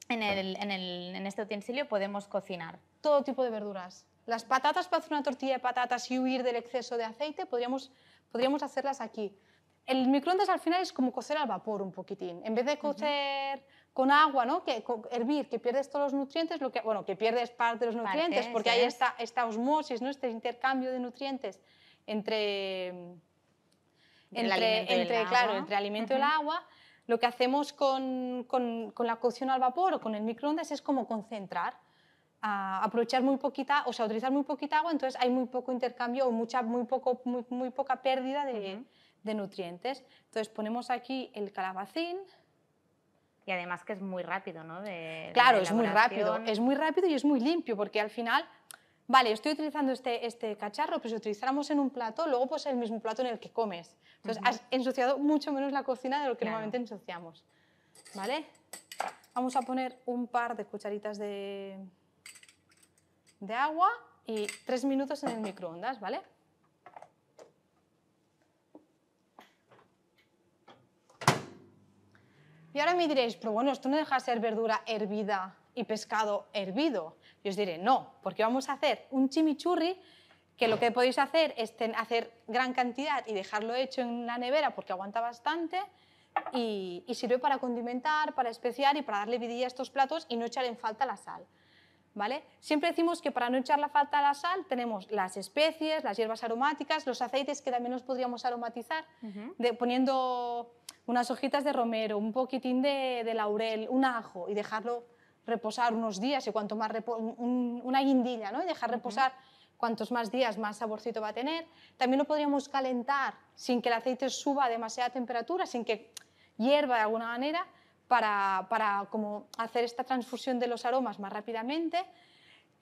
en, este utensilio podemos cocinar. Todo tipo de verduras. Las patatas para hacer una tortilla de patatas y huir del exceso de aceite, podríamos, hacerlas aquí. El microondas al final es como cocer al vapor un poquitín. En vez de cocer con agua, ¿no? que, hervir, que pierdes todos los nutrientes, que, bueno, que pierdes parte de los nutrientes, porque hay ¿eh? está esta, osmosis, ¿no? este intercambio de nutrientes entre, entre, claro, entre alimento y el agua lo que hacemos con, con, la cocción al vapor o con el microondas es como concentrar, aprovechar muy poquita, o sea, utilizar muy poquita agua, entonces hay muy poco intercambio o mucha, muy, poco, muy, muy poca pérdida de, de nutrientes. Entonces ponemos aquí el calabacín, y además que es muy rápido, ¿no? claro, es muy rápido, es muy rápido y es muy limpio, porque al final vale, estoy utilizando este, este cacharro, pero pues si utilizáramos en un plato, luego pues el mismo plato en el que comes. Entonces has ensuciado mucho menos la cocina de lo que normalmente ensuciamos. ¿Vale? Vamos a poner un par de cucharitas de, de agua y tres minutos en el microondas, ¿vale? Y ahora me diréis, pero bueno, esto no deja de ser verdura hervida y pescado hervido. Y os diré, no, porque vamos a hacer un chimichurri que lo que podéis hacer es hacer gran cantidad y dejarlo hecho en la nevera porque aguanta bastante y, sirve para condimentar, para especiar y para darle vidilla a estos platos y no echar en falta la sal. ¿Vale? Siempre decimos que para no echar la falta la sal tenemos las especies, las hierbas aromáticas, los aceites que también nos podríamos aromatizar de, poniendo unas hojitas de romero, un poquitín de laurel, un ajo y dejarlo reposar unos días y cuanto más una guindilla, ¿no? Y dejar reposar cuantos más días más saborcito va a tener. También lo podríamos calentar sin que el aceite suba a demasiada temperatura, sin que hierva de alguna manera para, para como hacer esta transfusión de los aromas más rápidamente.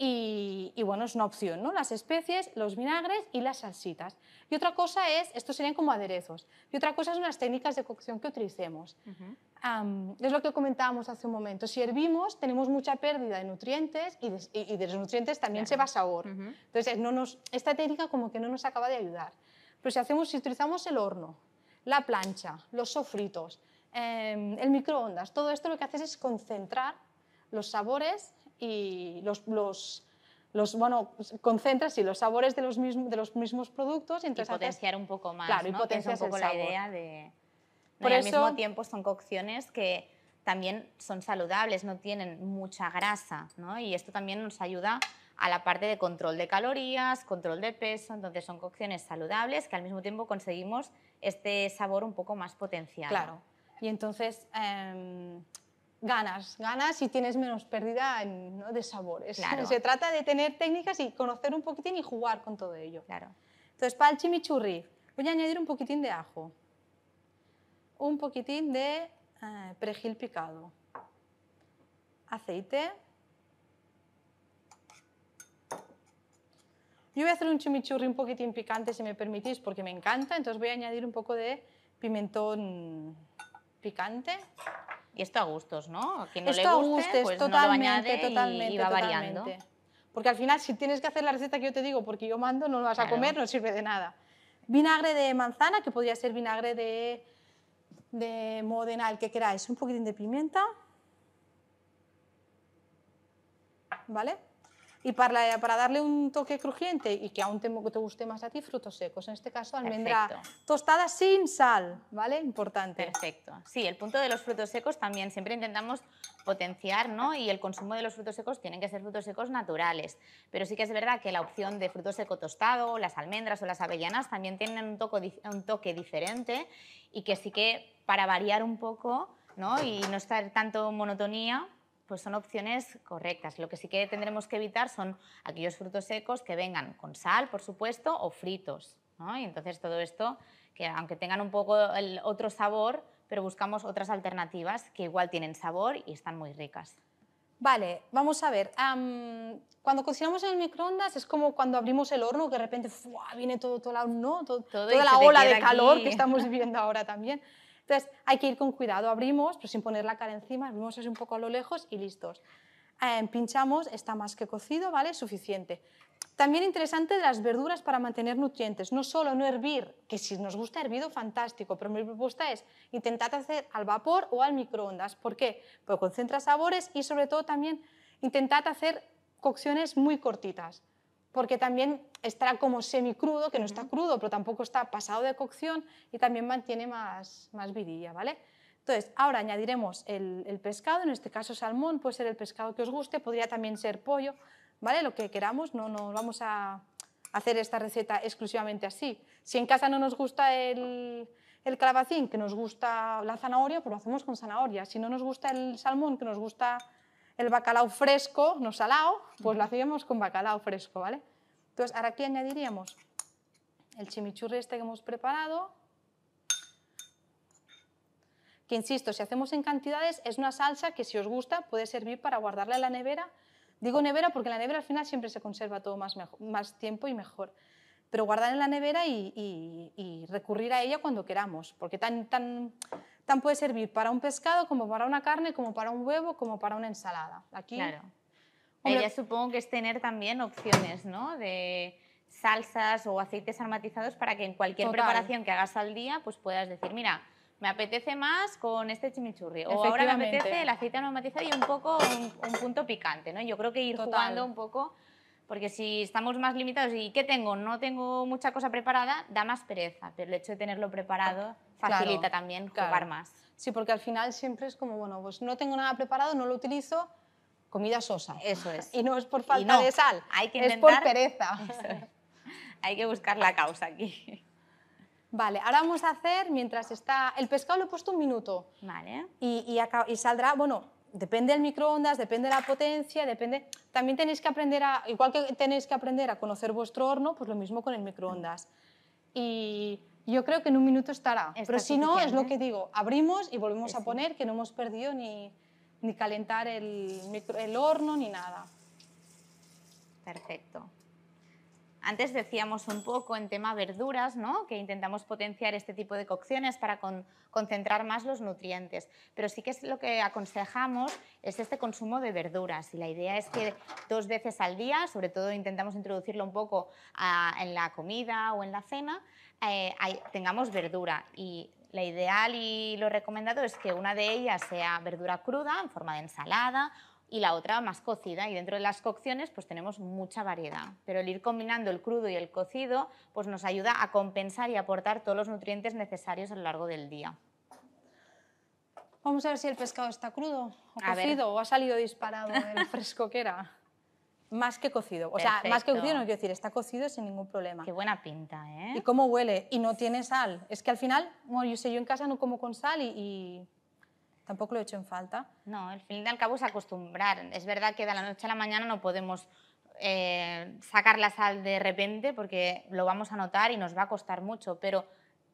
Y, bueno, es una opción, ¿no? Las especies, los vinagres y las salsitas. Y otra cosa es, estos serían como aderezos, y otra cosa son las técnicas de cocción que utilicemos es lo que comentábamos hace un momento. Si hervimos, tenemos mucha pérdida de nutrientes y de, los nutrientes también se va sabor. Entonces, no nos, esta técnica como que no nos acaba de ayudar. Pero si, hacemos, utilizamos el horno, la plancha, los sofritos, em, el microondas, todo esto lo que haces es concentrar los sabores y los, bueno, concentras y los sabores de los, mismos de los mismos productos. Y entonces potenciar un poco más, claro, y potencias un poco la idea de... Por al mismo tiempo son cocciones que también son saludables, no tienen mucha grasa, ¿no? Y esto también nos ayuda a la parte de control de calorías, control de peso, entonces son cocciones saludables que al mismo tiempo conseguimos este sabor un poco más potencial Claro. Y entonces em, ganas, ganas y tienes menos pérdida de sabores. Se trata de tener técnicas y conocer un poquitín y jugar con todo ello. Claro. Entonces, para el chimichurri, voy a añadir un poquitín de ajo un poquitín de eh, perejil picado, aceite. Yo voy a hacer un chimichurri un poquitín picante, si me permitís, porque me encanta, entonces voy a añadir un poco de pimentón picante. Y esto a gustos, ¿no? A quien esto le guste, a gustos, pues totalmente, totalmente, variando. Porque al final, si tienes que hacer la receta que yo te digo, porque yo mando, no lo vas a comer, no sirve de nada. Vinagre de manzana, que podría ser vinagre de de modena, el que queráis, un poquitín de pimienta, ¿vale? Y para, para darle un toque crujiente y que aún te, guste más a ti, frutos secos. En este caso, almendra tostadas tostada sin sal, ¿vale? Importante. Perfecto. Sí, el punto de los frutos secos también. Siempre intentamos potenciar, ¿no? Y el consumo de los frutos secos tienen que ser frutos secos naturales. Pero sí que es verdad que la opción de fruto seco tostado, las almendras o las avellanas también tienen un, un toque diferente y que sí que para variar un poco ¿no? y no estar tanto monotonía, pues son opciones correctas. Lo que sí que tendremos que evitar son aquellos frutos secos que vengan con sal, por supuesto, o fritos. Y entonces todo esto, que aunque tengan un poco otro sabor, pero buscamos otras alternativas que igual tienen sabor y están muy ricas. Vale, vamos a ver. cuando cocinamos en el microondas es como cuando abrimos el horno que de repente viene todo, todo la, no, toda la ola de calor que estamos viviendo ahora también. Entonces, hay que ir con cuidado. Abrimos, pero sin poner la cara encima, abrimos así un poco a lo lejos y listos. Ah, em, pinchamos, está más que cocido, ¿vale? Suficiente. También interesante las verduras para mantener nutrientes, no solo no hervir, que si nos gusta hervido, fantástico, pero mi propuesta es intentar hacer al vapor o al microondas. ¿Por qué? Porque concentra sabores y sobre todo también intentad hacer cocciones muy cortitas porque también estará como semicrudo, que no está crudo, pero tampoco está pasado de cocción y también mantiene más, más vidilla, ¿vale? Entonces, ahora añadiremos el, pescado, en este caso salmón, puede ser el pescado que os guste, podría también ser pollo, ¿vale? Lo que queramos, no, no vamos a hacer esta receta exclusivamente así. Si en casa no nos gusta el, el calabacín, que nos gusta la zanahoria, pues lo hacemos con zanahoria. Si no nos gusta el salmón, que nos gusta el bacalao fresco, no salado, pues lo hacíamos con bacalao fresco, ¿vale? Entonces, ahora aquí añadiríamos el chimichurri este que hemos preparado, que insisto, si hacemos en cantidades, es una salsa que si os gusta puede servir para guardarla en la nevera. Digo nevera porque la nevera al final siempre se conserva todo más, tiempo y mejor pero guardar en la nevera y, recurrir a ella cuando queramos, porque tan, tan, tan puede servir para un pescado como para una carne, como para un huevo, como para una ensalada. Aquí, claro. supongo que es tener también opciones, ¿no? De salsas o aceites aromatizados para que en cualquier preparación que hagas al día, pues puedas decir, mira, me apetece más con este chimichurri. O ahora me apetece el aceite aromatizado y un poco un, punto picante, ¿no? Yo creo que ir jugando un poco porque si estamos más limitados y ¿qué tengo? No tengo mucha cosa preparada, da más pereza, pero el hecho de tenerlo preparado ah, facilita también jugar más. Sí, porque al final siempre es como, bueno, pues no tengo nada preparado, no lo utilizo, comida sosa. Eso es. Y no es por falta de sal, es por pereza. Hay que buscar la causa aquí. Vale, ahora vamos a hacer, mientras está... El pescado lo he puesto un minuto. Vale. Y, y saldrá, bueno, depende del microondas, depende de la potencia, depende... También tenéis que aprender a, igual que tenéis que aprender a conocer vuestro horno, pues lo mismo con el microondas. Y yo creo que en un minuto estará. Pero si no, es lo que digo, abrimos y volvemos a poner, que no hemos perdido ni, ni calentar el horno ni nada. Perfecto. Antes decíamos un poco en tema verduras, ¿no? que intentamos potenciar este tipo de cocciones para concentrar más los nutrientes, pero sí que es lo que aconsejamos es este consumo de verduras y la idea es que dos veces al día, sobre todo intentamos introducirlo un poco en la comida o en la cena, eh, tengamos verdura y la ideal y lo recomendado es que una de ellas sea verdura cruda en forma de ensalada y la otra más cocida. Y dentro de las cocciones pues tenemos mucha variedad. Pero el ir combinando el crudo y el cocido pues nos ayuda a compensar y aportar todos los nutrientes necesarios a lo largo del día. Vamos a ver si el pescado está crudo o cocido o ha salido disparado del fresco que era. Más que cocido. O sea, más que cocido no quiero decir, está cocido sin ningún problema. Qué buena pinta, ¿eh? Y cómo huele. Y no tiene sal. Es que al final, bueno, yo sé, yo en casa no como con sal y Tampoco lo he hecho en falta. No, el fin y al cabo es acostumbrar. Es verdad que de la noche a la mañana no podemos eh, sacar la sal de repente porque lo vamos a notar y nos va a costar mucho, pero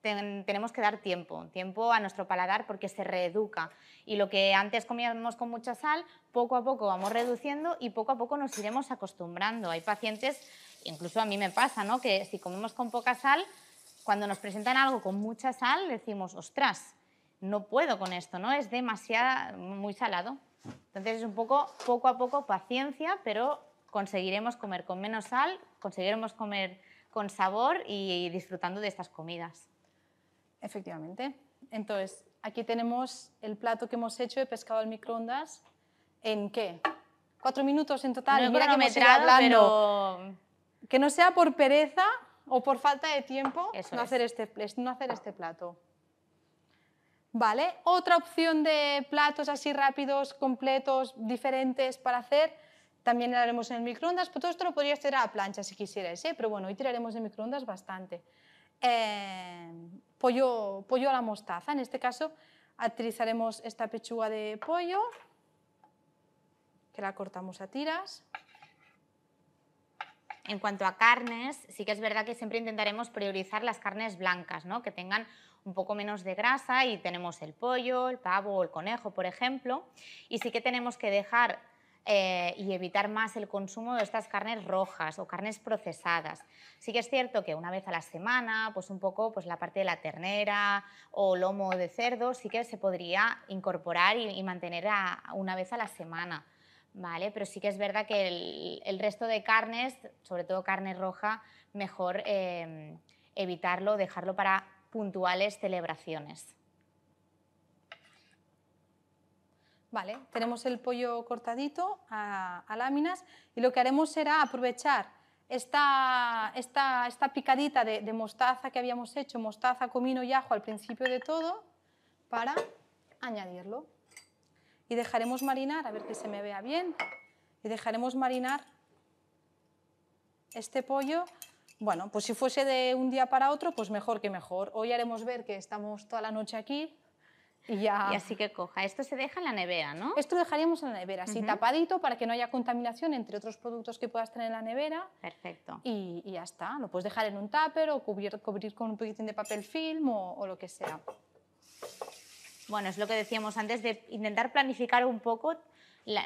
tenemos que dar tiempo, tiempo a nuestro paladar porque se reeduca. Y lo que antes comíamos con mucha sal, poco a poco vamos reduciendo y poco a poco nos iremos acostumbrando. Hay pacientes, incluso a mí me pasa, que si comemos con poca sal, cuando nos presentan algo con mucha sal, decimos, ostras, no puedo con esto, ¿no? Es demasiado, muy salado. Entonces es un poco, poco a poco, paciencia, pero conseguiremos comer con menos sal, conseguiremos comer con sabor y disfrutando de estas comidas. Efectivamente. Entonces, aquí tenemos el plato que hemos hecho de pescado al microondas. ¿En qué? Cuatro minutos en total. No Mira que me Pero... Que no sea por pereza o por falta de tiempo hacer este, no hacer este plato. ¿Vale? Otra opción de platos así rápidos, completos, diferentes para hacer, también lo haremos en el microondas, pero todo esto lo podrías hacer a la plancha si quisieras, ¿eh? pero bueno, hoy tiraremos de microondas bastante. Em, pollo, a la mostaza, en este caso utilizaremos esta pechuga de pollo, que la cortamos a tiras. En cuanto a carnes, sí que es verdad que siempre intentaremos priorizar las carnes blancas, ¿no? que tengan un poco menos de grasa y tenemos el pollo, el pavo o el conejo, por ejemplo. Y sí que tenemos que dejar eh, y evitar más el consumo de estas carnes rojas o carnes procesadas. Sí que es cierto que una vez a la semana, pues un poco pues la parte de la ternera o lomo de cerdo sí que se podría incorporar y, mantener a, una vez a la semana. ¿vale? Pero sí que es verdad que el, resto de carnes, sobre todo carne roja, mejor eh, evitarlo, dejarlo para puntuales celebraciones. Vale, tenemos el pollo cortadito a, láminas y lo que haremos será aprovechar esta, picadita de, de, mostaza que habíamos hecho, mostaza, comino y ajo al principio de todo, para añadirlo. Y dejaremos marinar, a ver que se me vea bien, y dejaremos marinar este pollo bueno, pues si fuese de un día para otro, pues mejor que mejor. Hoy haremos ver que estamos toda la noche aquí y ya... Y así que coja. Esto se deja en la nevera, ¿no? Esto lo dejaríamos en la nevera, así tapadito para que no haya contaminación entre otros productos que puedas tener en la nevera. Perfecto. Y, ya está. Lo puedes dejar en un tupper o cubrir, cubrir con un poquitín de papel film o, lo que sea. Bueno, es lo que decíamos antes de intentar planificar un poco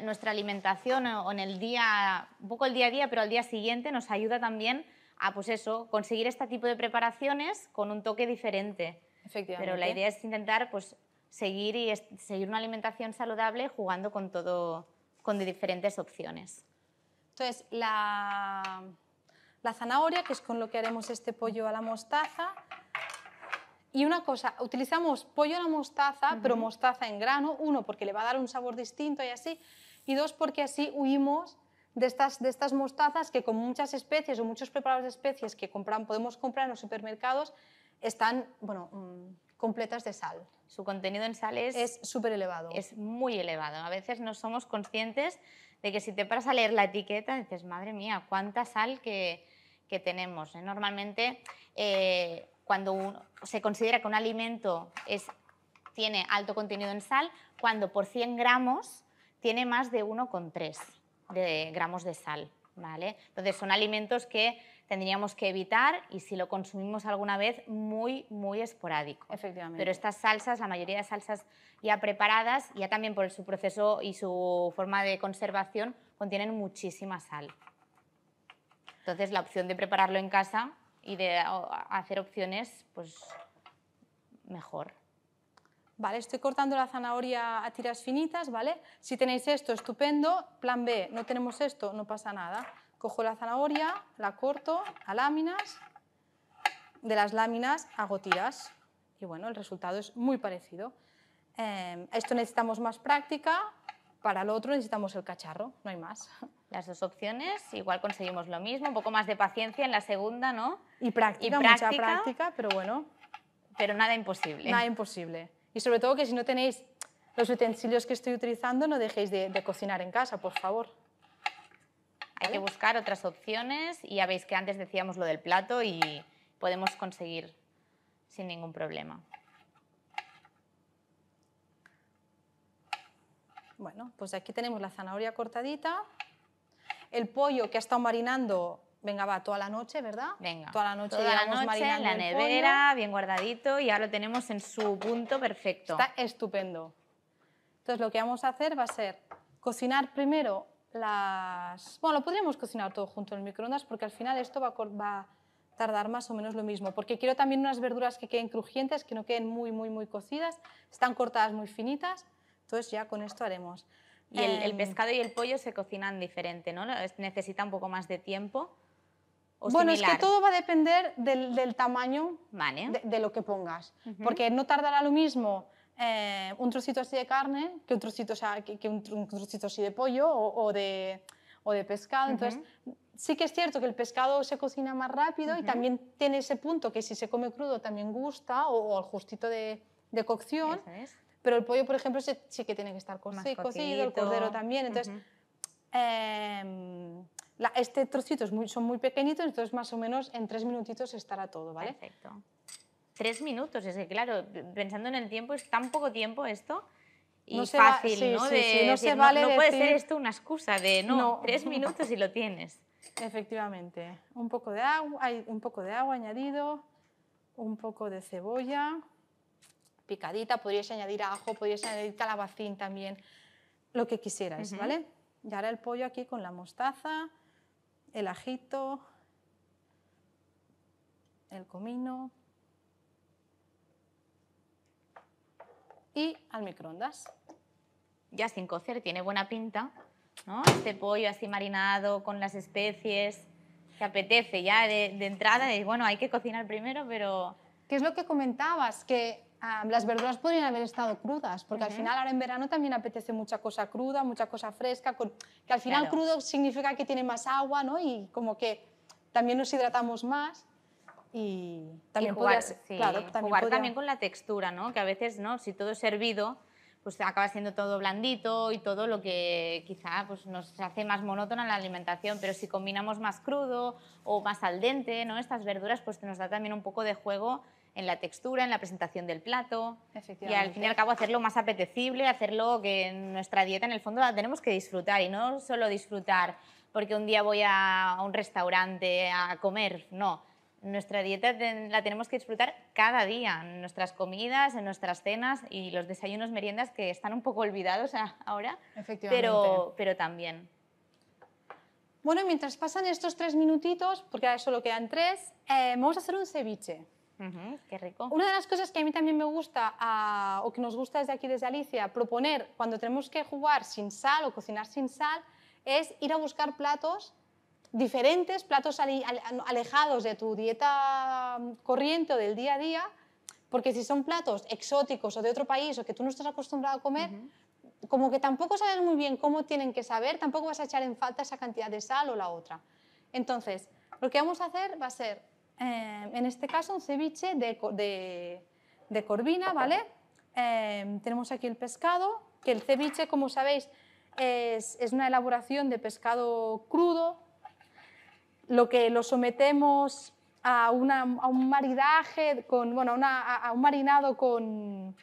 nuestra alimentación o en el día, un poco el día a día, pero al día siguiente nos ayuda también Ah, pues eso, conseguir este tipo de preparaciones con un toque diferente. Efectivamente. Pero la idea es intentar pues, seguir, y seguir una alimentación saludable jugando con todo, con diferentes opciones. Entonces, la, la zanahoria, que es con lo que haremos este pollo a la mostaza, y una cosa, utilizamos pollo a la mostaza, pero mostaza en grano, uno, porque le va a dar un sabor distinto y así, y dos, porque así huimos de estas, mostazas que con muchas especies o muchos preparados de especies que compran, podemos comprar en los supermercados están bueno, mm, completas de sal. Su contenido en sal es súper elevado. Es muy elevado. A veces no somos conscientes de que si te paras a leer la etiqueta dices, madre mía, cuánta sal que, tenemos. ¿eh? Normalmente eh, cuando se considera que un alimento es, tiene alto contenido en sal, cuando por 100 gramos tiene más de 1,3 de gramos de sal. ¿vale? Entonces son alimentos que tendríamos que evitar y si lo consumimos alguna vez muy, muy esporádico. Efectivamente. Pero estas salsas, la mayoría de salsas ya preparadas, ya también por su proceso y su forma de conservación, contienen muchísima sal. Entonces la opción de prepararlo en casa y de hacer opciones, pues mejor. Vale, estoy cortando la zanahoria a tiras finitas, ¿vale? Si tenéis esto, estupendo. Plan B, no tenemos esto, no pasa nada. Cojo la zanahoria, la corto a láminas, de las láminas hago tiras y bueno, el resultado es muy parecido. Em, esto necesitamos más práctica, para lo otro necesitamos el cacharro, no hay más. Las dos opciones, igual conseguimos lo mismo, un poco más de paciencia en la segunda, ¿no? Y práctica, y práctica mucha práctica, pero bueno. Pero nada imposible. Nada imposible. Y sobre todo que si no tenéis los utensilios que estoy utilizando, no dejéis de, cocinar en casa, por favor. Hay que buscar otras opciones y ya veis que antes decíamos lo del plato y podemos conseguir sin ningún problema. Bueno, pues aquí tenemos la zanahoria cortadita, el pollo que ha estado marinando Venga, va, toda la noche, ¿verdad? Venga. Toda la noche, toda la noche en la nevera, bien guardadito y ahora lo tenemos en su punto perfecto. Está estupendo. Entonces lo que vamos a hacer va a ser cocinar primero las... Bueno, lo podríamos cocinar todo junto en el microondas porque al final esto va a, tardar más o menos lo mismo. Porque quiero también unas verduras que queden crujientes, que no queden muy, muy, muy cocidas. Están cortadas muy finitas. Entonces ya con esto haremos. Y el, el, em, pescado y el pollo se cocinan diferente, ¿no? Necesita un poco más de tiempo bueno, es que todo va a depender del, tamaño de, lo que pongas, porque no tardará lo mismo eh, un trocito así de carne que un trocito, sea, que, un, trocito así de pollo o, de, de pescado. Entonces, sí que es cierto que el pescado se cocina más rápido y también tiene ese punto que si se come crudo también gusta o, al justito de, cocción. Pero el pollo, por ejemplo, sí, que tiene que estar cocido, sí, cocido, el cordero también. Entonces, este trocito es muy, son muy pequeñitos, entonces más o menos en tres minutitos estará todo, ¿vale? Perfecto. Tres minutos, es que claro, pensando en el tiempo, es tan poco tiempo esto y fácil, ¿no? Sí, sí, no, se vale no, no puede ser esto una excusa de no, tres minutos y lo tienes. Efectivamente, un poco de agua, hay un poco de agua añadido, un poco de cebolla picadita, podrías añadir ajo, podrías añadir calabacín también, lo que quisieras, ¿vale? Y ahora el pollo aquí con la mostaza, el ajito, el comino y al microondas. Ya sin cocer, tiene buena pinta, ¿no? Este pollo así marinado con las especies, que apetece ya de, entrada, y bueno, hay que cocinar primero, pero... ¿Qué es lo que comentabas? Que las verduras podrían haber estado crudas, porque al final ahora en verano también apetece mucha cosa cruda, mucha cosa fresca, que al final crudo significa que tiene más agua, ¿no? Y como que también nos hidratamos más y también jugar, también con la textura, ¿no? Que a veces, ¿no? Si todo es servido, pues acaba siendo todo blandito y todo lo que quizá pues, nos hace más monótona la alimentación, pero si combinamos más crudo o más al dente, ¿no? Estas verduras pues nos da también un poco de juego en la textura, en la presentación del plato. Y al fin y al cabo hacerlo más apetecible, hacerlo que en nuestra dieta en el fondo la tenemos que disfrutar y no solo disfrutar porque un día voy a un restaurante a comer, no. Nuestra dieta la tenemos que disfrutar cada día, en nuestras comidas, en nuestras cenas y los desayunos, meriendas que están un poco olvidados ahora, Efectivamente. Pero, pero también. Bueno, mientras pasan estos tres minutitos, porque ahora solo quedan tres, eh, vamos a hacer un ceviche rico. Una de las cosas que a mí también me gusta o que nos gusta desde aquí, desde Alicia, proponer cuando tenemos que jugar sin sal o cocinar sin sal, es ir a buscar platos diferentes, platos alejados de tu dieta mm, corriente o del día a día, porque si son platos exóticos o de otro país o que tú no estás acostumbrado a comer, como que tampoco sabes muy bien cómo tienen que saber, tampoco vas a echar en falta esa cantidad de sal o la otra. Entonces, lo que vamos a hacer va a ser eh, en este caso, un ceviche de, corvina, ¿vale? Eh, tenemos aquí el pescado, que el ceviche, como sabéis, es, una elaboración de pescado crudo, lo que lo sometemos a, un maridaje, a un marinado con,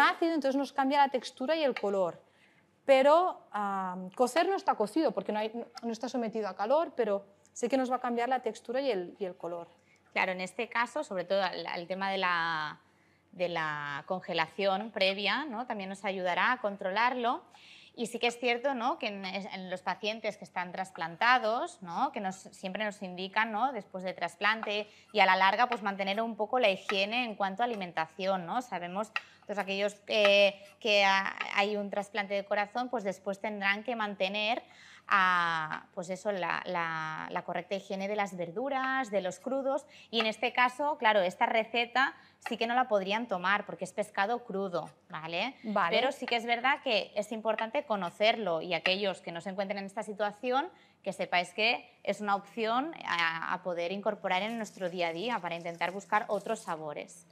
ácido, entonces nos cambia la textura y el color. Pero ah, cocer no está cocido porque no, está sometido a calor, pero sí que nos va a cambiar la textura y el color. Claro, en este caso, sobre todo el tema de la, congelación previa, también nos ayudará a controlarlo. Y sí que es cierto que en, los pacientes que están trasplantados, que siempre nos indican después de trasplante y a la larga pues mantener un poco la higiene en cuanto a alimentación. Sabemos eh, que aquellos que hay un trasplante de corazón, pues después tendrán que mantener a pues eso, la, la, correcta higiene de las verduras, de los crudos. Y en este caso, claro, esta receta sí que no la podrían tomar porque es pescado crudo, ¿vale? Pero sí que es verdad que es importante conocerlo y aquellos que no se encuentren en esta situación, que sepáis que es una opción a poder incorporar en nuestro día a día para intentar buscar otros sabores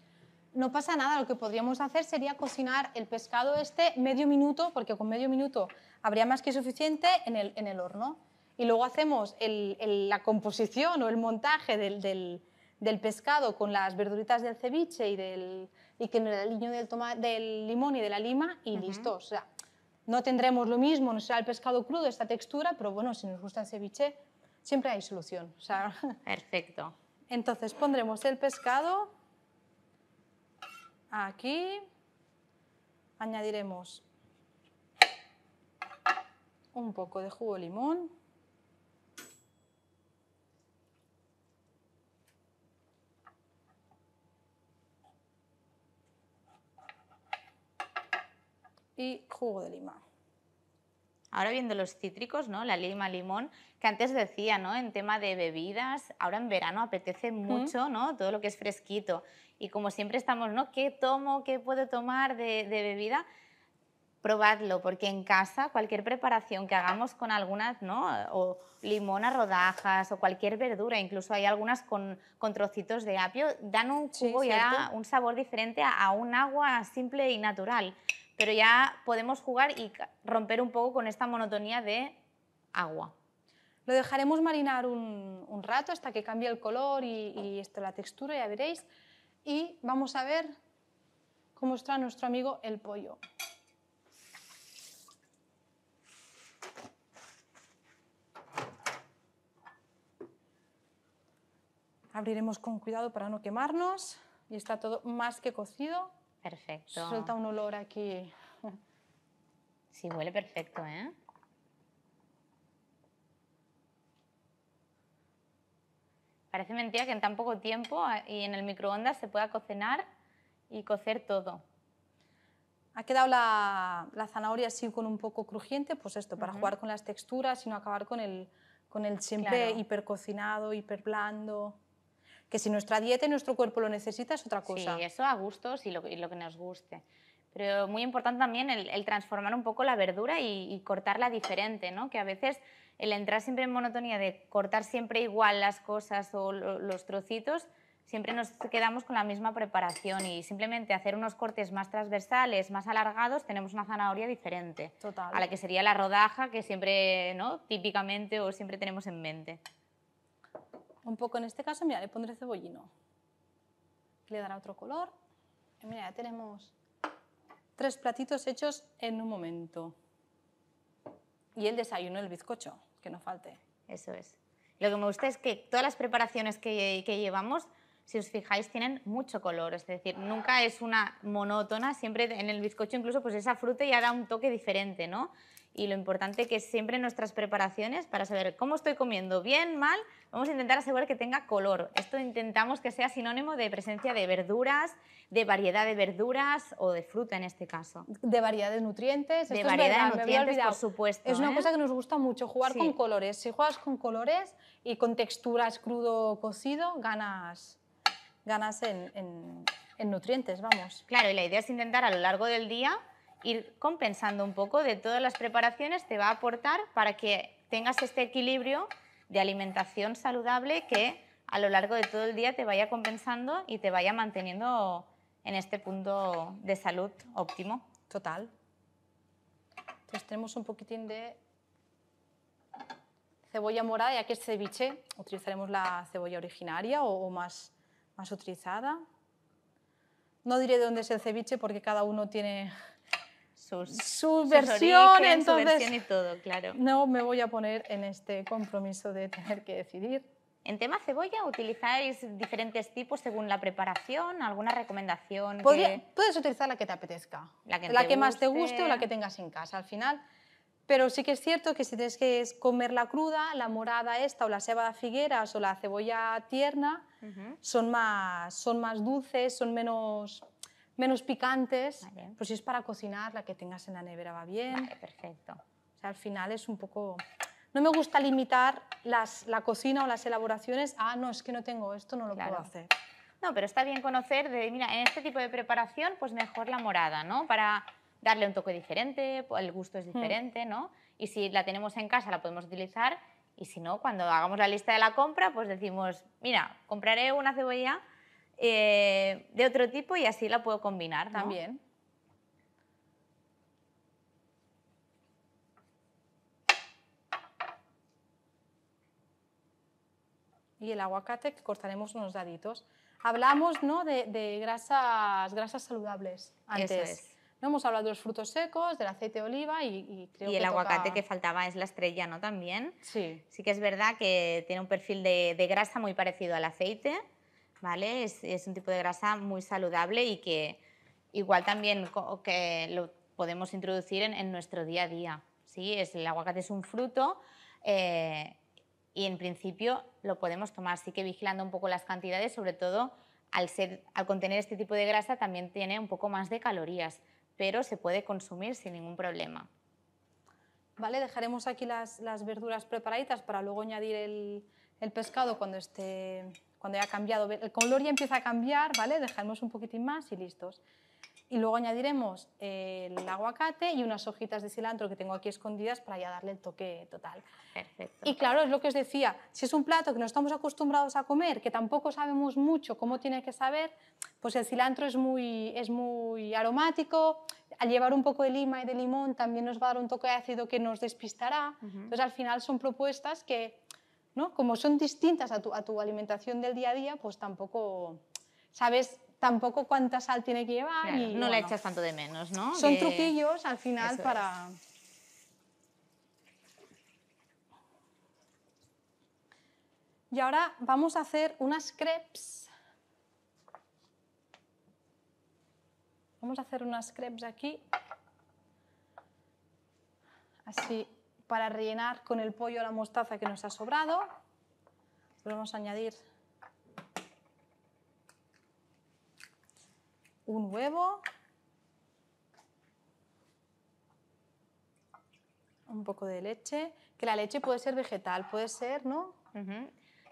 no pasa nada, lo que podríamos hacer sería cocinar el pescado este medio minuto, porque con medio minuto habría más que suficiente en el, horno. Y luego hacemos la composición o el montaje del, pescado con las verduritas del ceviche y, del, y con el aliño del, limón y de la lima y listo. O sea, no tendremos lo mismo, no será el pescado crudo, esta textura, pero bueno, si nos gusta el ceviche, siempre hay solución. Perfecto. Entonces pondremos el pescado Aquí añadiremos un poco de jugo de limón. Y jugo de lima. Ahora viendo los cítricos, ¿no? La lima, limón, que antes decía, ¿no? En tema de bebidas, ahora en verano apetece mucho, ¿no? Todo lo que es fresquito y como siempre estamos, ¿no? ¿Qué tomo? ¿Qué puedo tomar de, bebida? probadlo, porque en casa cualquier preparación que hagamos con algunas, ¿no? O limón a rodajas o cualquier verdura, incluso hay algunas con, trocitos de apio, dan un jugo y un sabor diferente a, un agua simple y natural. Pero ya podemos jugar y romper un poco con esta monotonía de agua. Lo dejaremos marinar un, rato hasta que cambie el color y, y esto, la textura, ya veréis y vamos a ver cómo está nuestro amigo el pollo. Abriremos con cuidado para no quemarnos y está todo más que cocido. Perfecto. Suelta un olor aquí. Sí, huele perfecto, ¿eh? Parece mentira que en tan poco tiempo ah, y en el microondas se pueda cocinar y cocer todo. Ha quedado la, zanahoria así con un poco crujiente, pues esto, para jugar con las texturas y no acabar con el, con siempre hipercocinado, hiperblando. Que si nuestra dieta y nuestro cuerpo lo necesita es otra cosa. Sí, eso a gustos y lo que nos guste. Pero muy importante también el, transformar un poco la verdura y, cortarla diferente, ¿no? Que a veces el entrar siempre en monotonía de cortar siempre igual las cosas o los trocitos, siempre nos quedamos con la misma preparación y simplemente hacer unos cortes más transversales, más alargados, tenemos una zanahoria diferente a la que sería la rodaja que siempre, ¿no? Típicamente o siempre tenemos en mente. Un poco en este caso, mira, le pondré cebollino. Le dará otro color. Y mira, ya tenemos tres platitos hechos en un momento. Y el desayuno, el bizcocho, que no falte. Eso es. Lo que me gusta es que todas las preparaciones que, que llevamos, si os fijáis, tienen mucho color. Es decir, nunca es una monótona, siempre en el bizcocho incluso pues esa fruta ya da un toque diferente, ¿no? y lo importante que siempre en nuestras preparaciones, para saber cómo estoy comiendo, bien, mal, vamos a intentar asegurar que tenga color. Esto intentamos que sea sinónimo de presencia de verduras, de variedad de verduras o de fruta en este caso. De variedad de nutrientes. De variedad de nutrientes, por supuesto. Es una ¿eh? cosa que nos gusta mucho, jugar con colores. Si juegas con colores y con texturas crudo cocido, ganas, ganas en nutrientes, vamos. Claro, y la idea es intentar a lo largo del día ir compensando un poco de todas las preparaciones, te va a aportar para que tengas este equilibrio de alimentación saludable que a lo largo de todo el día te vaya compensando y te vaya manteniendo en este punto de salud óptimo. Total. Entonces tenemos un poquitín de cebolla morada, ya que es ceviche, utilizaremos la cebolla originaria o, más, más utilizada. No diré de dónde es el ceviche porque cada uno tiene su versión, entonces, y todo, claro. No me voy a poner en este compromiso de tener que decidir. En tema cebolla, ¿utilizáis diferentes tipos según la preparación? ¿Alguna recomendación? Puedes utilizar la que te apetezca, la que, más te guste o la que tengas en casa. Al final, pero sí que es cierto que si tienes que comerla cruda, la morada esta o la cebada de figueras o la cebolla tierna son, más, son más dulces, son menos, menos picantes. Pues si es para cocinar, la que tengas en la nevera va bien. perfecto. O sea, al final es un poco... No me gusta limitar las, la cocina o las elaboraciones a, ah, no, es que no tengo esto, no lo puedo hacer. No, pero está bien conocer mira, en este tipo de preparación, pues mejor la morada, ¿no? Para darle un toque diferente, el gusto es mm. diferente, ¿no? Y si la tenemos en casa, la podemos utilizar. Y si no, cuando hagamos la lista de la compra, pues decimos, mira, compraré una cebolla eh, de otro tipo y así la puedo combinar también. Y el aguacate que cortaremos unos daditos. Hablamos ¿no? de, grasas, grasas saludables antes. Hemos hablado de los frutos secos, del aceite de oliva y, y creo y el aguacate que faltaba es la estrella, ¿no? También. Sí. Sí que es verdad que tiene un perfil de grasa muy parecido al aceite es, un tipo de grasa muy saludable y que igual también que lo podemos introducir en, nuestro día a día, ¿sí? Es, el aguacate es un fruto eh, y en principio lo podemos tomar, así que vigilando un poco las cantidades, sobre todo al, ser, al contener este tipo de grasa también tiene un poco más de calorías, pero se puede consumir sin ningún problema. Vale, dejaremos aquí las, verduras preparaditas para luego añadir el pescado cuando esté cuando ya ha cambiado, el color ya empieza a cambiar, ¿vale? Dejaremos un poquitín más y listos. Y luego añadiremos eh, el aguacate y unas hojitas de cilantro que tengo aquí escondidas para ya darle el toque total. Perfecto. Y claro, es lo que os decía, si es un plato que no estamos acostumbrados a comer, que tampoco sabemos mucho cómo tiene que saber, pues el cilantro es muy, es muy aromático, al llevar un poco de lima y de limón también nos va a dar un toque ácido que nos despistará. Entonces al final son propuestas que como son distintas a tu, alimentación del día a día, pues tampoco sabes tampoco cuánta sal tiene que llevar. y, no le echas tanto de menos, ¿no? Son truquillos al final para... Y ahora vamos a hacer unas crepes. Vamos a hacer unas crepes aquí. Así para rellenar con el pollo la mostaza que nos ha sobrado. vamos a añadir un huevo, un poco de leche, que la leche puede ser vegetal, puede ser, ¿no?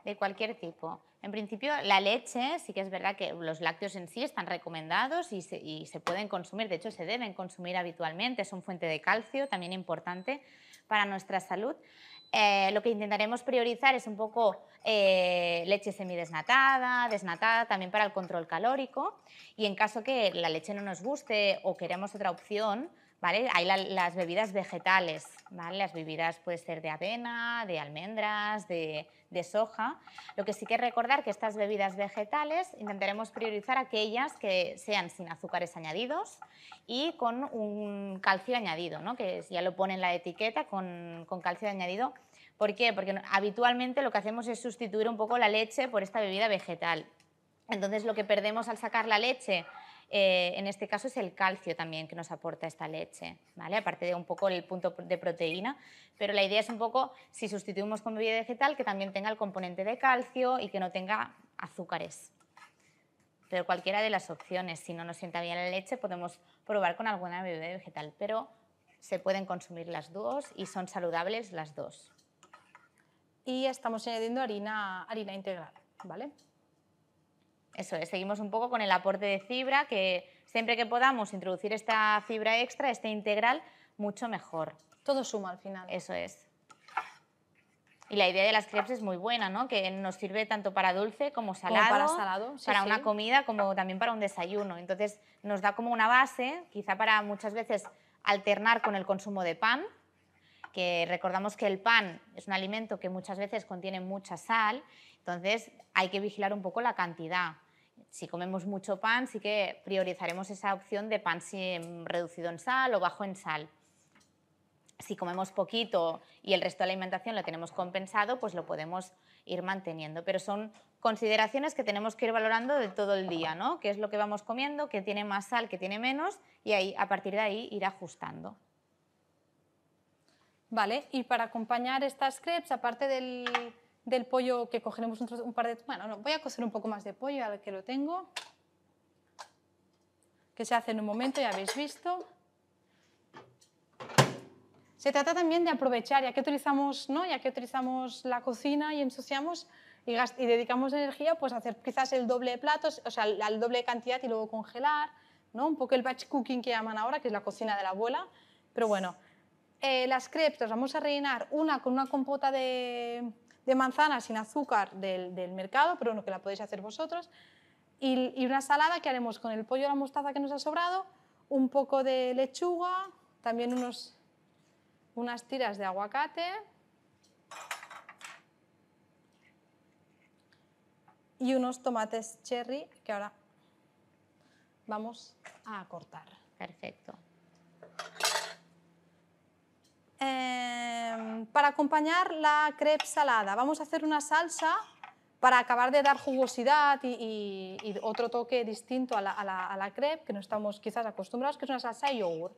De cualquier tipo. En principio, la leche, sí que es verdad que los lácteos en sí están recomendados y se, pueden consumir, de hecho se deben consumir habitualmente, es fuente de calcio también importante, para nuestra salud. Eh, lo que intentaremos priorizar es un poco eh, leche semidesnatada, desnatada, también para el control calórico. Y en caso que la leche no nos guste o queremos otra opción, ¿vale? Hay las bebidas vegetales, Las bebidas pueden ser de avena, de almendras, de, soja. Lo que sí que recordar que estas bebidas vegetales intentaremos priorizar aquellas que sean sin azúcares añadidos y con un calcio añadido, ¿no? Que ya lo pone en la etiqueta con, con calcio añadido. ¿Por qué? Porque habitualmente lo que hacemos es sustituir un poco la leche por esta bebida vegetal. Entonces lo que perdemos al sacar la leche eh, en este caso es el calcio también que nos aporta esta leche, ¿vale? aparte de un poco el punto de proteína, pero la idea es un poco si sustituimos con bebida vegetal que también tenga el componente de calcio y que no tenga azúcares. Pero cualquiera de las opciones, si no nos sienta bien la leche, podemos probar con alguna bebida vegetal, pero se pueden consumir las dos y son saludables las dos. Y estamos añadiendo harina, harina integral, ¿vale? Eso es, seguimos un poco con el aporte de fibra, que siempre que podamos introducir esta fibra extra, este integral, mucho mejor. Todo suma al final. Eso es. Y la idea de las crepes es muy buena, ¿no? Que nos sirve tanto para dulce como salado. para salado, sí, Para una comida como también para un desayuno. Entonces nos da como una base, quizá para muchas veces alternar con el consumo de pan, que recordamos que el pan es un alimento que muchas veces contiene mucha sal, entonces hay que vigilar un poco la cantidad si comemos mucho pan, sí que priorizaremos esa opción de pan em, reducido en sal o bajo en sal. Si comemos poquito y el resto de la alimentación lo tenemos compensado, pues lo podemos ir manteniendo. Pero son consideraciones que tenemos que ir valorando de todo el día, ¿no? ¿Qué es lo que vamos comiendo? ¿Qué tiene más sal? ¿Qué tiene menos? Y ahí, a partir de ahí, ir ajustando. Vale, y para acompañar estas crepes, aparte del del pollo que cogeremos un, par de... Bueno, no, voy a cocer un poco más de pollo, a al que lo tengo, que se hace en un momento, ya habéis visto. Se trata también de aprovechar, ya que utilizamos, ¿no? ya que utilizamos la cocina y ensuciamos y, dedicamos energía, pues hacer quizás el doble de platos, o sea, al doble cantidad y luego congelar, ¿no? un poco el batch cooking que llaman ahora, que es la cocina de la abuela. Pero bueno, eh, las crepes vamos a rellenar una con una compota de, de manzana sin azúcar del, mercado, pero bueno, que la podéis hacer vosotros. Y, una salada que haremos con el pollo de la mostaza que nos ha sobrado, un poco de lechuga, también unos, unas tiras de aguacate. Y unos tomates cherry que ahora vamos a cortar. Perfecto. Em, para acompañar la crepe salada, vamos a hacer una salsa para acabar de dar jugosidad y, otro toque distinto a la, crepe que no estamos quizás acostumbrados, que es una salsa de yogur.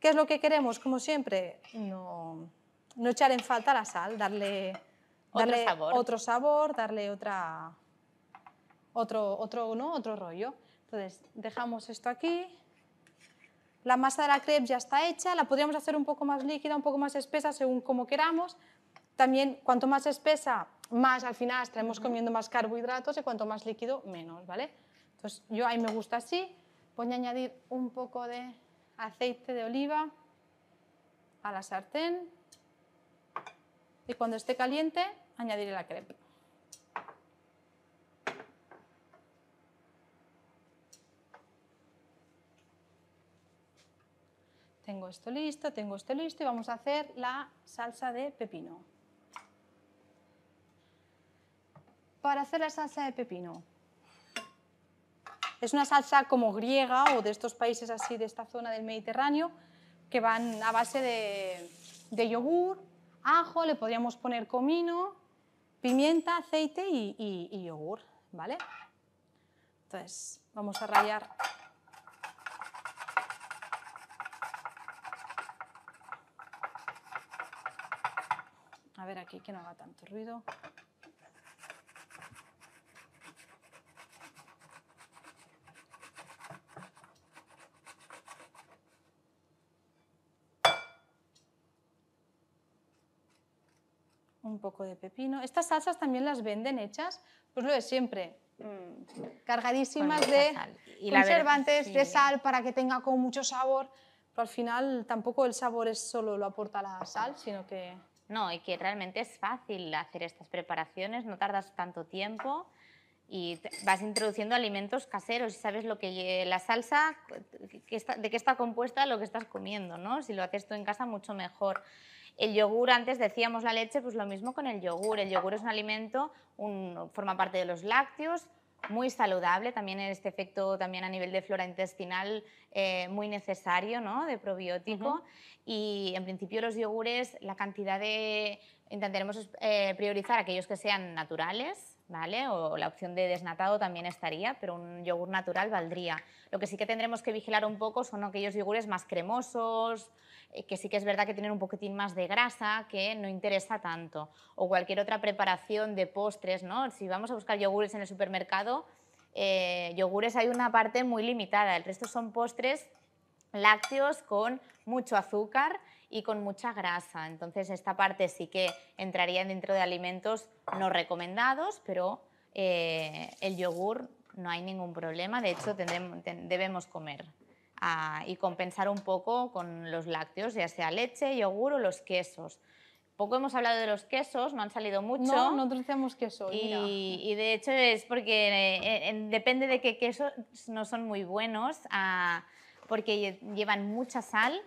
¿Qué es lo que queremos? Como siempre, no, no echar en falta la sal, darle, otro, sabor. otro, sabor. darle otra, otro, otro, ¿no? otro rollo. Entonces, dejamos esto aquí la masa de la crepe ya está hecha, la podríamos hacer un poco más líquida, un poco más espesa, según como queramos. También, cuanto más espesa, más al final estaremos comiendo más carbohidratos y cuanto más líquido, menos, ¿vale? Entonces, yo ahí me gusta así. Voy a añadir un poco de aceite de oliva a la sartén y cuando esté caliente, añadiré la crepe. Tengo esto listo, tengo esto listo y vamos a hacer la salsa de pepino. Para hacer la salsa de pepino, es una salsa como griega o de estos países así de esta zona del Mediterráneo que van a base de, yogur, ajo, le podríamos poner comino, pimienta, aceite y, yogur, ¿vale? Entonces vamos a rallar A ver aquí que no haga tanto ruido. un poco de pepino. Estas salsas también las venden hechas, pues lo de siempre, mm. cargadísimas de y conservantes, de sal para que tenga con mucho sabor, pero al final tampoco el sabor es solo lo aporta la sal, sino que no, y que realmente es fácil hacer estas preparaciones, no tardas tanto tiempo y vas introduciendo alimentos caseros y sabes lo que la salsa, de qué está compuesta lo que estás comiendo, ¿no? Si lo haces tú en casa, mucho mejor. El yogur, antes decíamos la leche, pues lo mismo con el yogur. El yogur es un alimento, forma parte de los lácteos, muy saludable, también este efecto también a nivel de flora intestinal eh, muy necesario, ¿no? De probiótico. Y en principio los yogures, la cantidad de... Intentaremos eh, priorizar aquellos que sean naturales, ¿vale? O la opción de desnatado también estaría, pero un yogur natural valdría. Lo que sí que tendremos que vigilar un poco son aquellos yogures más cremosos, eh, que sí que es verdad que tienen un poquitín más de grasa, que no interesa tanto. O cualquier otra preparación de postres, ¿no? Si vamos a buscar yogures en el supermercado, eh, yogures hay una parte muy limitada, el resto son postres lácteos con mucho azúcar y con mucha grasa. Entonces esta parte sí que entraría dentro de alimentos no recomendados, pero eh, el yogur no hay ningún problema, de hecho debemos comer y compensar un poco con los lácteos, ya sea leche, yogur o los quesos. Poco hemos hablado de los quesos, no han salido mucho. No, no tenemos queso. Y, de hecho es porque eh, depende de qué quesos no son muy buenos, ah, porque llevan mucha sal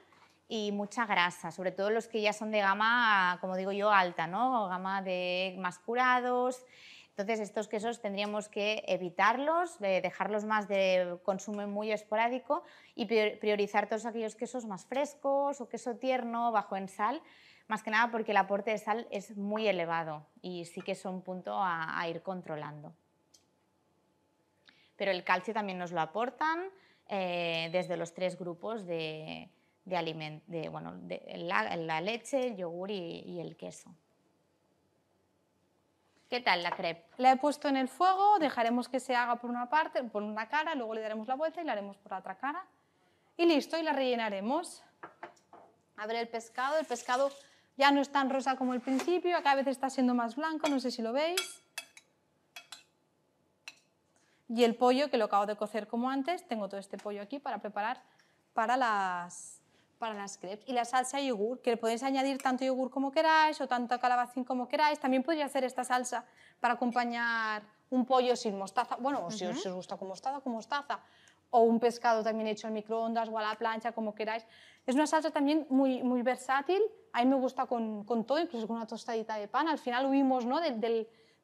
y mucha grasa, sobre todo los que ya son de gama, como digo yo, alta, ¿no? Gama de más curados entonces, estos quesos tendríamos que evitarlos, eh, dejarlos más de consumo muy esporádico y priorizar todos aquellos quesos más frescos o queso tierno, bajo en sal, más que nada porque el aporte de sal es muy elevado y sí que es un punto a, ir controlando. Pero el calcio también nos lo aportan eh, desde los tres grupos de, la, leche, el yogur y el queso. ¿Qué tal la crepe? La he puesto en el fuego, dejaremos que se haga por una parte, por una cara, luego le daremos la vuelta y la haremos por la otra cara. Y listo, y la rellenaremos. A ver el pescado, el pescado ya no es tan rosa como el principio, acá a veces está siendo más blanco, no sé si lo veis. Y el pollo que lo acabo de cocer como antes, tengo todo este pollo aquí para preparar para las, para las crepes. Y la salsa yogur, que le podéis añadir tanto yogur como queráis o tanto calabacín como queráis. También podría hacer esta salsa para acompañar un pollo sin mostaza, bueno, o si os, gusta con mostaza, con mostaza, o un pescado también hecho en microondas o a la plancha, como queráis. Es una salsa también muy, muy versátil, a mí me gusta con, con todo, incluso con una tostadita de pan. Al final huimos ¿no? del,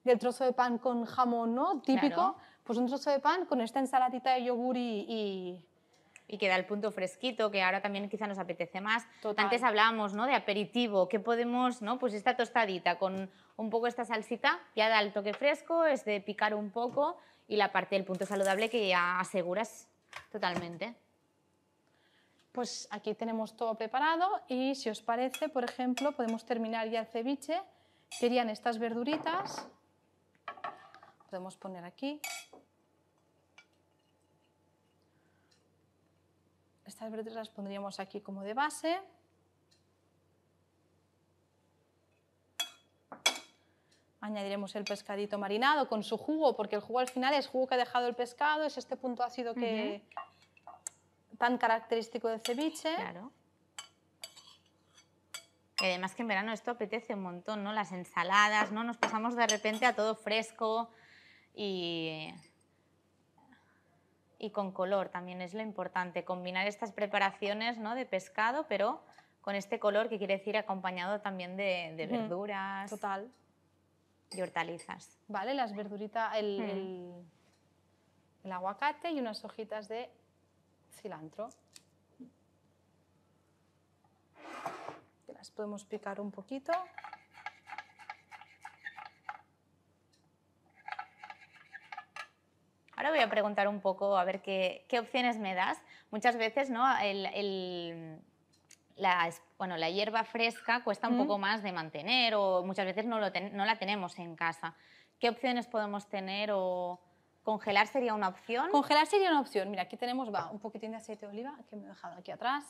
del, trozo de pan con jamón ¿no? típico, pues un trozo de pan con esta ensaladita de yogur y y que da el punto fresquito, que ahora también quizá nos apetece más. Antes hablábamos ¿no? de aperitivo, que podemos, ¿no? pues esta tostadita con un poco esta salsita, ya da el toque fresco, es de picar un poco y la parte del punto saludable que ya aseguras totalmente. Pues aquí tenemos todo preparado y si os parece, por ejemplo, podemos terminar ya el ceviche. Querían estas verduritas, podemos poner aquí estas verdes las pondríamos aquí como de base. Añadiremos el pescadito marinado con su jugo, porque el jugo al final es jugo que ha dejado el pescado, es este punto ácido que, tan característico del ceviche. Claro. además que en verano esto apetece un montón, ¿no? Las ensaladas, ¿no? Nos pasamos de repente a todo fresco y y con color, también es lo importante, combinar estas preparaciones de pescado, pero con este color que quiere decir acompañado también de, verduras. Total. Y hortalizas. Vale, las verduritas, mm. el, aguacate y unas hojitas de cilantro. las podemos picar un poquito. Ahora voy a preguntar un poco a ver qué, opciones me das. Muchas veces, ¿no? la, bueno, la hierba fresca cuesta un poco más de mantener o muchas veces no, la tenemos en casa. ¿Qué opciones podemos tener o congelar sería una opción? Congelar sería una opción. Mira, aquí tenemos un poquitín de aceite de oliva que me he dejado aquí atrás.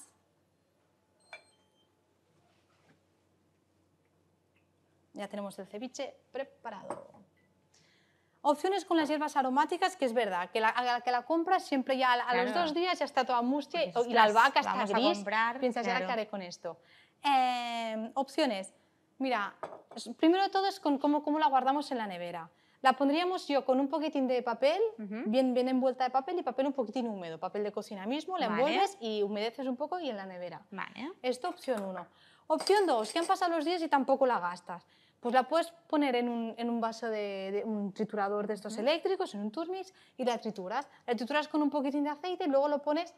Ya tenemos el ceviche preparado. Opciones con las hierbas aromáticas, que es verdad, que la, que la compras siempre ya a, los dos días ya está toda mustia y la albahaca está gris. piensas, ya haré con esto. Em, opciones. Mira, primero de todo es con cómo, cómo la guardamos en la nevera. La pondríamos yo con un poquitín de papel, bien, bien envuelta de papel y papel un poquitín húmedo, papel de cocina mismo, la envuelves y humedeces un poco y en la nevera. Vale. Esto opción uno. Opción dos, que han pasado los días y tampoco la gastas. Pues la puedes poner en un, vaso de, un triturador de estos eléctricos, en un turmix, y la trituras. La trituras con un poquitín de aceite y luego lo pones,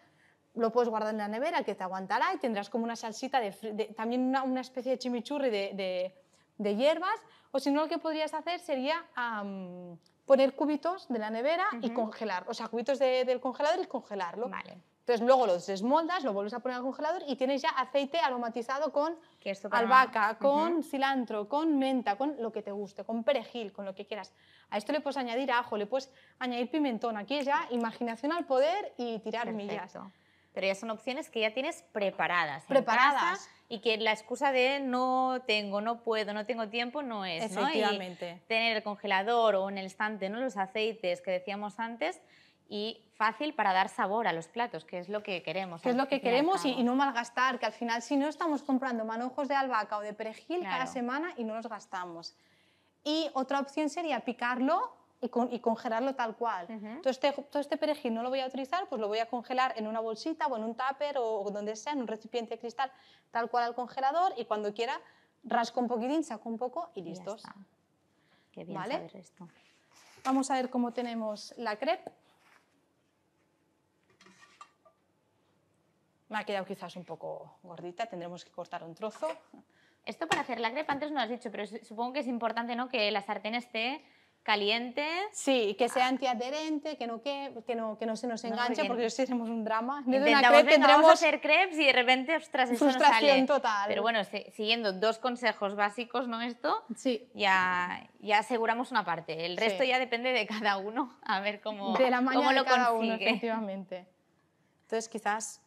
lo puedes guardar en la nevera que te aguantará y tendrás como una salsita, de, también una, especie de chimichurri de, hierbas. O si no, lo que podrías hacer sería poner cubitos de la nevera y congelar, o sea, cubitos del congelador y congelarlo. Vale. Entonces luego los desmoldas, lo vuelves a poner al congelador y tienes ya aceite aromatizado con albahaca, con cilantro, con menta, con lo que te guste, con perejil, con lo que quieras. A esto le puedes añadir ajo, le puedes añadir pimentón. Aquí es ya imaginación al poder y tirar millas. Pero ya son opciones que ya tienes preparadas. Preparadas. y que la excusa de no tengo, no puedo, no tengo tiempo no es. Efectivamente. tener el congelador o en el estante ¿no? los aceites que decíamos antes y fácil para dar sabor a los platos, que es lo que queremos. Que es lo que queremos y, no malgastar, que al final si no estamos comprando manojos de albahaca o de perejil cada semana y no los gastamos. Y otra opción sería picarlo y, congelarlo tal cual. este, todo este perejil no lo voy a utilizar, pues lo voy a congelar en una bolsita o en un tupper o, donde sea, en un recipiente de cristal, tal cual al congelador y cuando quiera rasco un poquitín, saco un poco y listos. Qué bien ¿Vale? esto. Vamos a ver cómo tenemos la crepe. Me ha quedado quizás un poco gordita, tendremos que cortar un trozo. Esto para hacer la crepa antes no lo has dicho, pero supongo que es importante ¿no? que la sartén esté caliente. Sí, que sea antiadherente, que no, que, no, que no se nos enganche, porque, si hacemos un drama. De una crepe, tendremos... hacer crepes y de repente, ostras, eso Frustración total. Pero bueno, siguiendo dos consejos básicos, ¿no? Esto, sí. ya, ya aseguramos una parte. El resto ya depende de cada uno, a ver cómo, de la cómo lo de cada Uno, efectivamente. Entonces, quizás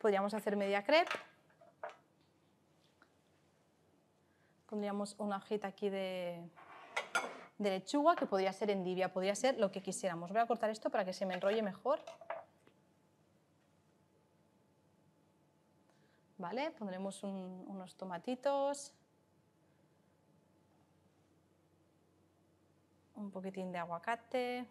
Podríamos hacer media crepe. Pondríamos una hojita aquí de, lechuga, que podría ser endivia, podría ser lo que quisiéramos. Voy a cortar esto para que se me enrolle mejor. ¿Vale? Pondremos unos tomatitos. Un poquitín de aguacate.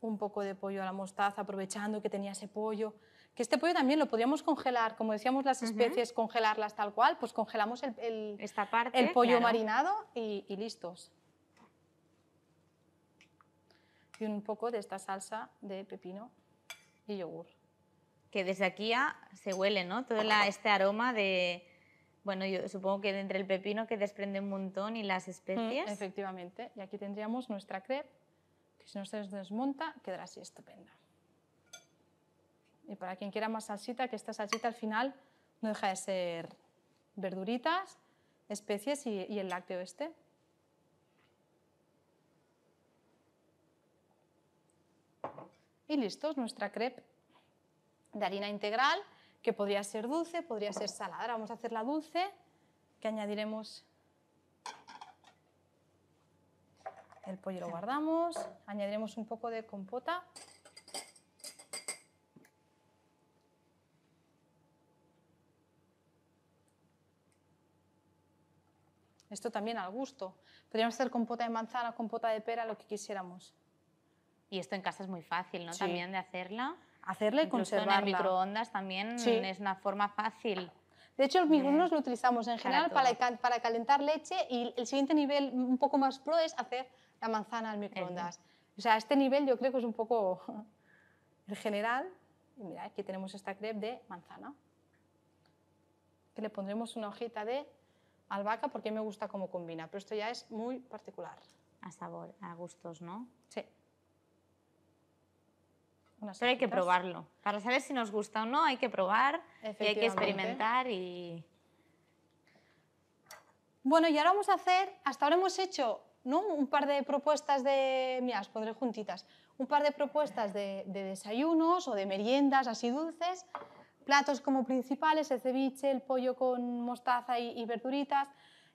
un poco de pollo a la mostaza, aprovechando que tenía ese pollo. Que este pollo también lo podíamos congelar, como decíamos las especies, congelarlas tal cual, pues congelamos el, Esta parte, el pollo marinado y, listos. Y un poco de esta salsa de pepino y yogur. Que desde aquí ya se huele, ¿no? Todo este aroma de, bueno, yo supongo que entre el pepino que desprende un montón y las mm, especies. efectivamente. Y aquí tendríamos nuestra crepe si no se desmonta quedará así estupenda. Y para quien quiera más salsita, que esta salsita al final no deja de ser verduritas, especies y, el lácteo este. Y listos, nuestra crepe de harina integral, que podría ser dulce, podría ser salada. Ahora vamos a hacerla dulce, que añadiremos El pollo lo guardamos, añadiremos un poco de compota. Esto también al gusto. Podríamos hacer compota de manzana, compota de pera, lo que quisiéramos. Y esto en casa es muy fácil, ¿no? También de hacerla. Hacerla y Incluso el microondas también es una forma fácil. De hecho, los microondas lo utilizamos en general para calentar leche y el siguiente nivel un poco más pro es hacer la manzana al microondas. O sea, este nivel yo creo que es un poco general. mira, aquí tenemos esta crepe de manzana. Que le pondremos una hojita de albahaca porque me gusta cómo combina, pero esto ya es muy particular. A sabor, a gustos, ¿no? Sí. pero hay que probarlo. Para saber si nos gusta o no, hay que probar y hay que experimentar y... Bueno, y ahora vamos a hacer, hasta ahora hemos hecho un par de propuestas de, mira, juntitas, un par de propuestas de, desayunos o de meriendas así dulces, platos como principales, el ceviche, el pollo con mostaza y, verduritas,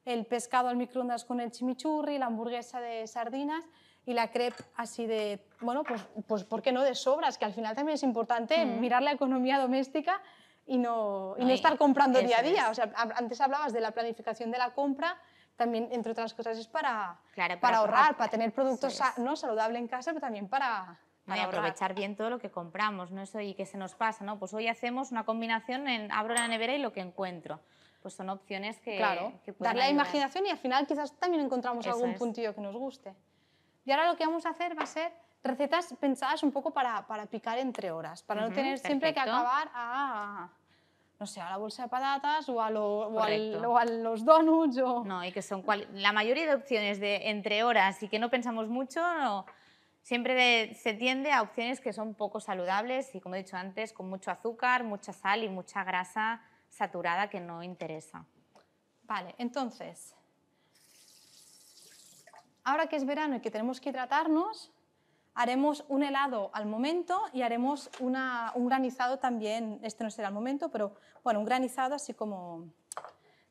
el pescado al microondas con el chimichurri, la hamburguesa de sardinas y la crepe así de, bueno, pues, pues ¿por qué no de sobras? Que al final también es importante mm. mirar la economía doméstica y no, estar comprando día a día. O sea, antes hablabas de la planificación de la compra también, entre otras cosas, es para, para, ahorrar, para tener productos saludables no saludables en casa, pero también para, para aprovechar bien todo lo que compramos, ¿no? Eso y que se nos pasa, ¿no? Pues hoy hacemos una combinación en abro la nevera y lo que encuentro. Pues son opciones que. Claro, darle la imaginación y al final quizás también encontramos algún puntillo que nos guste. Y ahora lo que vamos a hacer va a ser recetas pensadas un poco para, para picar entre horas, para no tener siempre que acabar a no sé, a la bolsa de patatas o a, o a los donuts. O... No, y que son la mayoría de opciones de entre horas y que no pensamos mucho, siempre se tiende a opciones que son poco saludables y, como he dicho antes, con mucho azúcar, mucha sal y mucha grasa saturada que no interesa. Vale, entonces, ahora que es verano y que tenemos que hidratarnos, Haremos un helado al momento y haremos una, un granizado también, este no será el momento, pero bueno, un granizado así como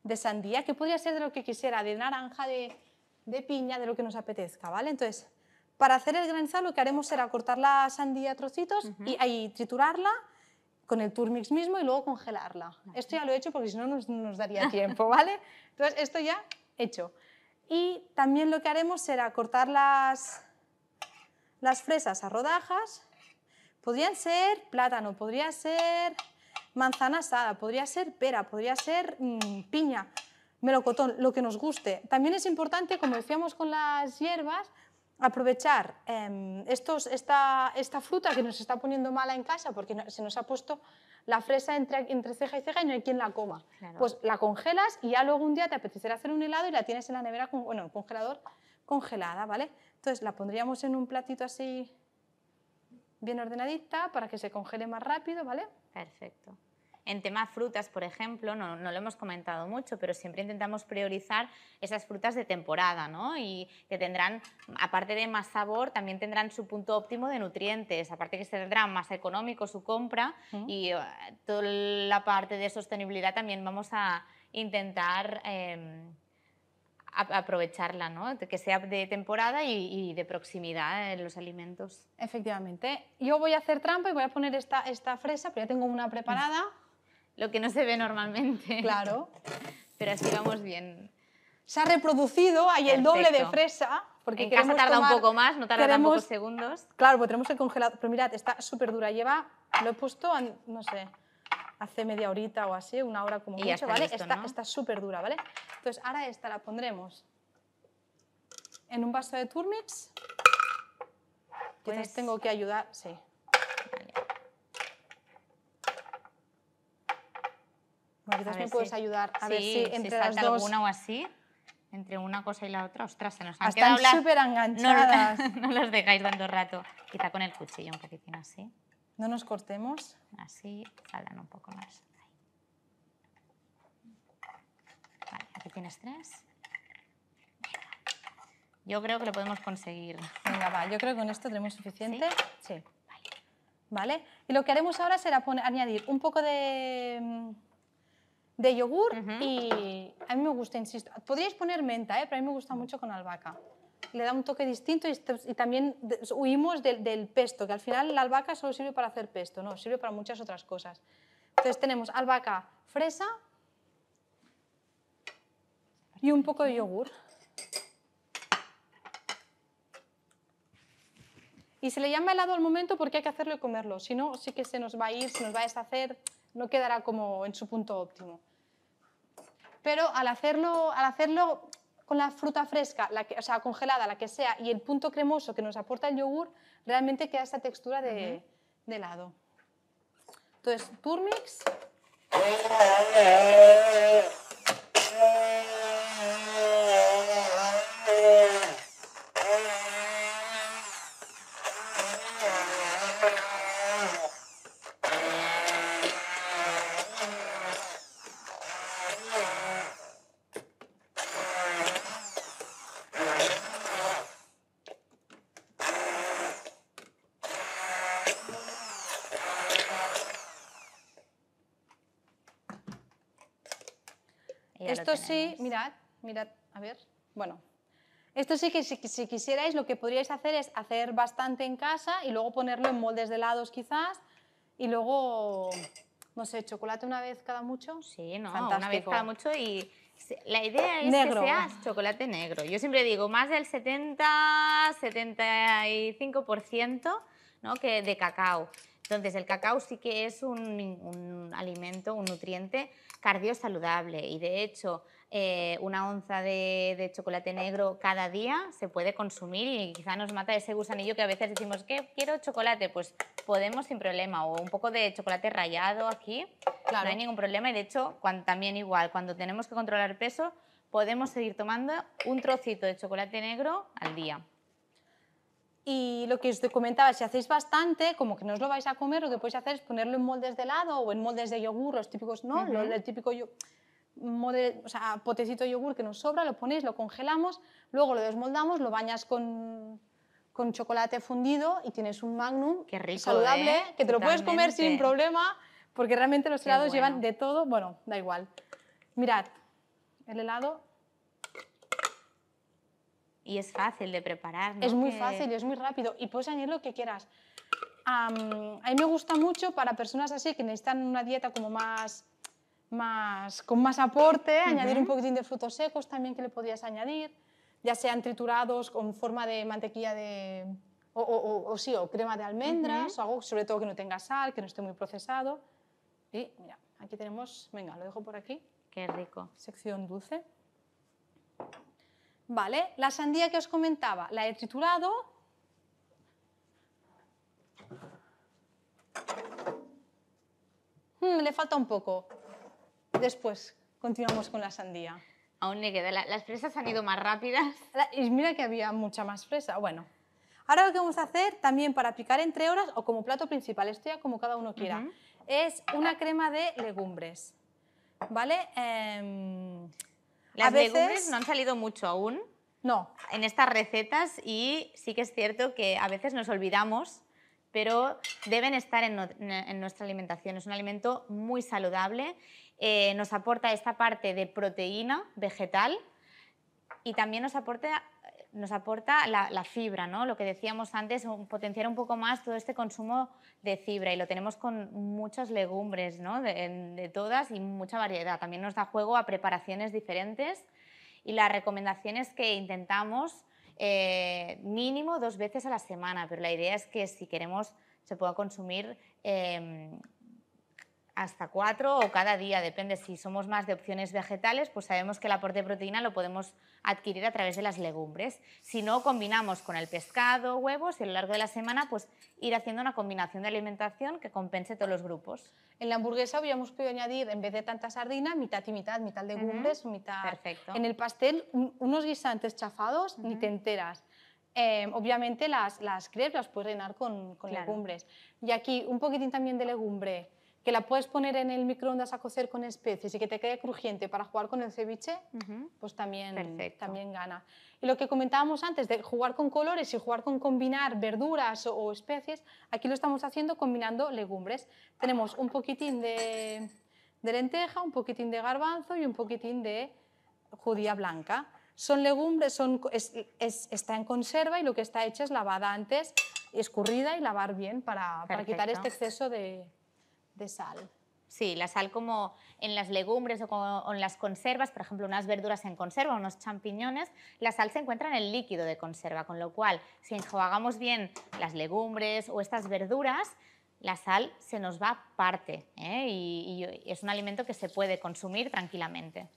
de sandía, que podría ser de lo que quisiera, de naranja, de, de piña, de lo que nos apetezca, ¿vale? Entonces, para hacer el granizado lo que haremos será cortar la sandía a trocitos y ahí triturarla con el turmix mismo y luego congelarla. Esto ya lo he hecho porque si no nos, nos daría tiempo, ¿vale? Entonces, esto ya hecho. Y también lo que haremos será cortar las, las fresas a rodajas, podrían ser plátano, podría ser manzana asada, podría ser pera, podría ser mm, piña, melocotón, lo que nos guste. También es importante, como decíamos con las hierbas, aprovechar em, estos, esta, fruta que nos está poniendo mala en casa porque se nos ha puesto la fresa entre, entre, ceja y ceja y no hay quien la coma. Pues la congelas y ya luego un día te apetecerá hacer un helado y la tienes en la nevera, bueno, congelador congelada, ¿vale? Entonces la pondríamos en un platito así bien ordenadita para que se congele más rápido, ¿vale? Perfecto. En tema frutas, por ejemplo, no, lo hemos comentado mucho, pero siempre intentamos priorizar esas frutas de temporada, ¿no? Y que tendrán, aparte de más sabor, también tendrán su punto óptimo de nutrientes, aparte que tendrá más económico su compra y eh, toda la parte de sostenibilidad también vamos a intentar... Em, aprovecharla, ¿no? que sea de temporada y, de proximidad en eh, los alimentos. Efectivamente. Yo voy a hacer trampa y voy a poner esta, esta fresa, pero ya tengo una preparada. Mm. Lo que no se ve normalmente. Claro. Pero así vamos bien. Se ha reproducido, hay el doble de fresa. Porque en casa tarda un poco más, no tarda pocos segundos. Claro, porque tenemos el congelado. Pero mirad, está súper dura. Lleva, lo he puesto, no sé, hace media horita o así, una hora como mucho, ¿vale? está está súper dura, ¿vale? Entonces ahora esta la pondremos en un vaso de turmix. Quizás pues tengo que ayudar, sí. Vale. quizás me puedes ayudar a ver si entre si las dos... alguna o así entre una cosa y la otra, ostras, se nos han quedado las... súper enganchadas. No, no, las dejáis dando rato. Quizá con el cuchillo un poquitín así. No nos cortemos. Así, saldan un poco más. aquí tienes tres. Yo creo que lo podemos conseguir. Venga, va, yo creo que con esto tenemos suficiente. Sí. Vale. vale. Y lo que haremos ahora será añadir un poco de, de yogur y a mí me gusta, insisto. Podríais poner menta, ¿eh? pero a mí me gusta mucho con albahaca le da un toque distinto y, este, también huimos del, pesto, que al final la albahaca solo sirve para hacer pesto, no, sirve para muchas otras cosas. Entonces tenemos albahaca, fresa y un poco de yogur. Y se le llama helado al momento porque hay que hacerlo y comerlo, si no, sí que se nos va a ir, se nos va a deshacer, no quedará como en su punto óptimo pero al hacerlo, al hacerlo con la fruta fresca, la o sea, congelada, la que sea, y el punto cremoso que nos aporta el yogur, realmente queda esta textura de, de helado. Entonces, turmix. mirad, mirad, a ver, bueno, esto sí que si, quisierais lo que podríais hacer es hacer bastante en casa y luego ponerlo en moldes de helados quizás y luego, no sé, chocolate una vez cada mucho. Sí, no, una vez cada mucho y la idea es que sea chocolate negro. Yo siempre digo más del 70, 75% ¿no? que de cacao. Entonces, el cacao sí que es un, un alimento, un nutriente cardiosaludable y de hecho eh, una onza de, chocolate negro cada día se puede consumir y quizá nos mata ese gusanillo que a veces decimos que quiero chocolate, pues podemos sin problema o un poco de chocolate rallado aquí, claro. no hay ningún problema y de hecho cuando, también igual cuando tenemos que controlar el peso podemos seguir tomando un trocito de chocolate negro al día. Y lo que os comentaba, si hacéis bastante, como que no os lo vais a comer, lo que podéis hacer es ponerlo en moldes de helado o en moldes de yogur, los típicos, ¿no? el típico yogur o sea, potecito de yogur que nos sobra, lo ponéis, lo congelamos, luego lo desmoldamos, lo bañas con, con chocolate fundido y tienes un magnum saludable ¿eh? que te lo puedes comer sin problema porque realmente los helados llevan de todo, bueno, da igual. Mirad, el helado... Y es fácil de preparar, Es muy fácil y es muy rápido y puedes añadir lo que quieras. a mí me gusta mucho para personas así que necesitan una dieta como más con más aporte, añadir un poquitín de frutos secos también que le podías añadir, ya sean triturados con forma de mantequilla de, o, sí, o crema de almendras, o algo sobre todo que no tenga sal, que no esté muy procesado. Y mira, aquí tenemos, venga, lo dejo por aquí. Qué rico. Sección dulce. Vale, la sandía que os comentaba, la he triturado. Hmm, le falta un poco. Después continuamos con la sandía. Aún le queda. Las fresas han ido más rápidas. Y mira que había mucha más fresa. Bueno, ahora lo que vamos a hacer también para picar entre horas o como plato principal, esto ya como cada uno quiera, es una crema de legumbres. ¿Vale? Em, las veces... legumbres no han salido mucho aún. No. En estas recetas y sí que es cierto que a veces nos olvidamos pero deben estar en, en, nuestra alimentación. Es un alimento muy saludable eh, nos aporta esta parte de proteína vegetal y también nos aporta, nos aporta la, fibra, ¿no? lo que decíamos antes, potenciar un poco más todo este consumo de fibra y lo tenemos con muchas legumbres de, todas y mucha variedad. También nos da juego a preparaciones diferentes y la recomendación es que intentamos eh, mínimo dos veces a la semana, pero la idea es que si queremos se pueda consumir em, hasta cuatro o cada día, depende. Si somos más de opciones vegetales, pues sabemos que el aporte de proteína lo podemos adquirir a través de las legumbres. Si no, combinamos con el pescado, huevos y a lo largo de la semana, pues ir haciendo una combinación de alimentación que compense todos los grupos. En la hamburguesa habíamos podido añadir, en vez de tanta sardina, mitad y mitad, mitad legumbres, mitad... Perfecto. En el pastel, unos guisantes chafados, y ni te enteras. Em, obviamente las, las crepes las puedes rellenar con, legumbres. Y aquí un poquitín también de legumbre que la puedes poner en el microondas a cocer con especies y que te quede crujiente para jugar con el ceviche, pues también, también gana. Y lo que comentábamos antes de jugar con colores y jugar con combinar verduras o, especies, aquí lo estamos haciendo combinando legumbres. Tenemos un poquitín de, lenteja, un poquitín de garbanzo y un poquitín de judía blanca. Son legumbres, está en conserva y lo que está hecho es lavada antes, escurrida y lavar bien para quitar este exceso de, de sal. Sí, la sal como en las legumbres o, en las conservas, por ejemplo, unas verduras en conserva, o unos champiñones, la sal se encuentra en el líquido de conserva, con lo cual, si enjuagamos bien las legumbres o estas verduras, la sal se nos va parte ¿eh? y es un alimento que se puede consumir tranquilamente.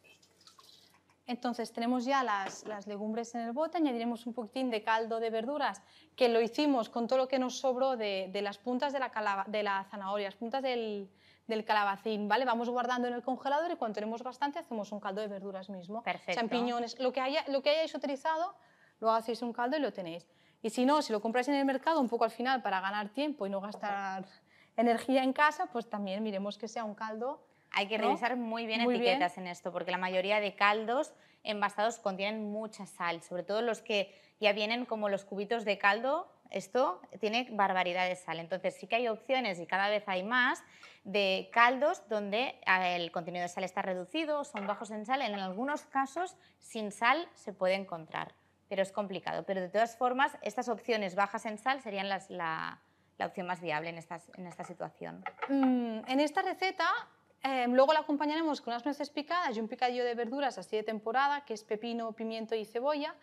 Entonces tenemos ya las, legumbres en el bote, añadiremos un poquitín de caldo de verduras, que lo hicimos con todo lo que nos sobró de, las puntas de la, de zanahoria, las puntas del, del, calabacín, ¿vale? Vamos guardando en el congelador y cuando tenemos bastante hacemos un caldo de verduras mismo. Perfecto. Champiñones, lo que, haya, lo que hayáis utilizado, lo hacéis un caldo y lo tenéis. Y si no, si lo compráis en el mercado un poco al final para ganar tiempo y no gastar energía en casa, pues también miremos que sea un caldo hay que revisar muy bien etiquetas en esto, porque la mayoría de caldos envasados contienen mucha sal, sobre todo los que ya vienen como los cubitos de caldo. Esto tiene barbaridad de sal. Entonces sí que hay opciones y cada vez hay más de caldos donde eh, el contenido de sal está reducido, son bajos en sal. En algunos casos sin sal se puede encontrar, pero es complicado. Pero de todas formas, estas opciones bajas en sal serían las, la, opción más viable en, esta situación. Mm, en esta receta Em, luego la acompañaremos con unas nueces picadas y un picadillo de verduras así de temporada, que es pepino, pimiento y cebolla.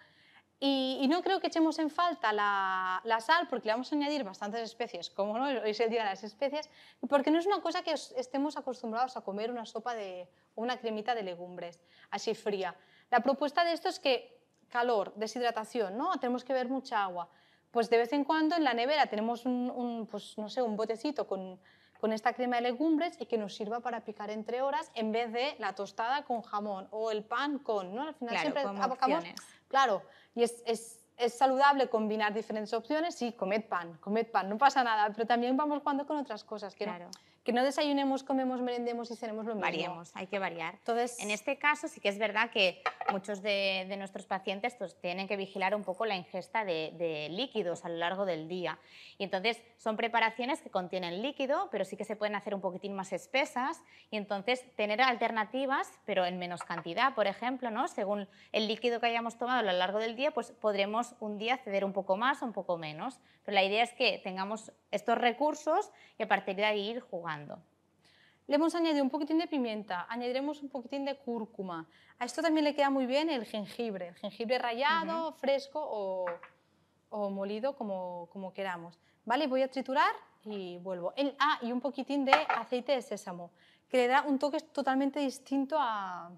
Y, no creo que echemos en falta la, sal porque le vamos a añadir bastantes especies, como no, hoy es el día de las especies, porque no es una cosa que estemos acostumbrados a comer una sopa de una cremita de legumbres así fría. La propuesta de esto es que calor, deshidratación, ¿no? Tenemos que ver mucha agua. Pues de vez en cuando en la nevera tenemos pues, no sé, un botecito con con esta crema de legumbres y que nos sirva para picar entre horas en vez de la tostada con jamón o el pan con, ¿no? Al final claro, siempre abocamos, claro, y es, saludable combinar diferentes opciones, y comed pan, comed pan, no pasa nada, pero también vamos jugando con otras cosas que claro que no desayunemos, comemos, merendemos y cenemos lo mismo. hay que variar. Entonces, en este caso sí que es verdad que muchos de, nuestros pacientes pues, tienen que vigilar un poco la ingesta de, líquidos a lo largo del día. Y entonces son preparaciones que contienen líquido, pero sí que se pueden hacer un poquitín más espesas y entonces tener alternativas, pero en menos cantidad, por ejemplo, ¿no? según el líquido que hayamos tomado a lo largo del día, pues podremos un día ceder un poco más o un poco menos. Pero la idea es que tengamos estos recursos y a partir de ahí ir jugando. Le hemos añadido un poquitín de pimienta, añadiremos un poquitín de cúrcuma. A esto también le queda muy bien el jengibre, el jengibre rallado, fresco o, o molido, como, como, queramos. ¿Vale? Voy a triturar y vuelvo. El, ah, y un poquitín de aceite de sésamo, que le da un toque totalmente distinto a,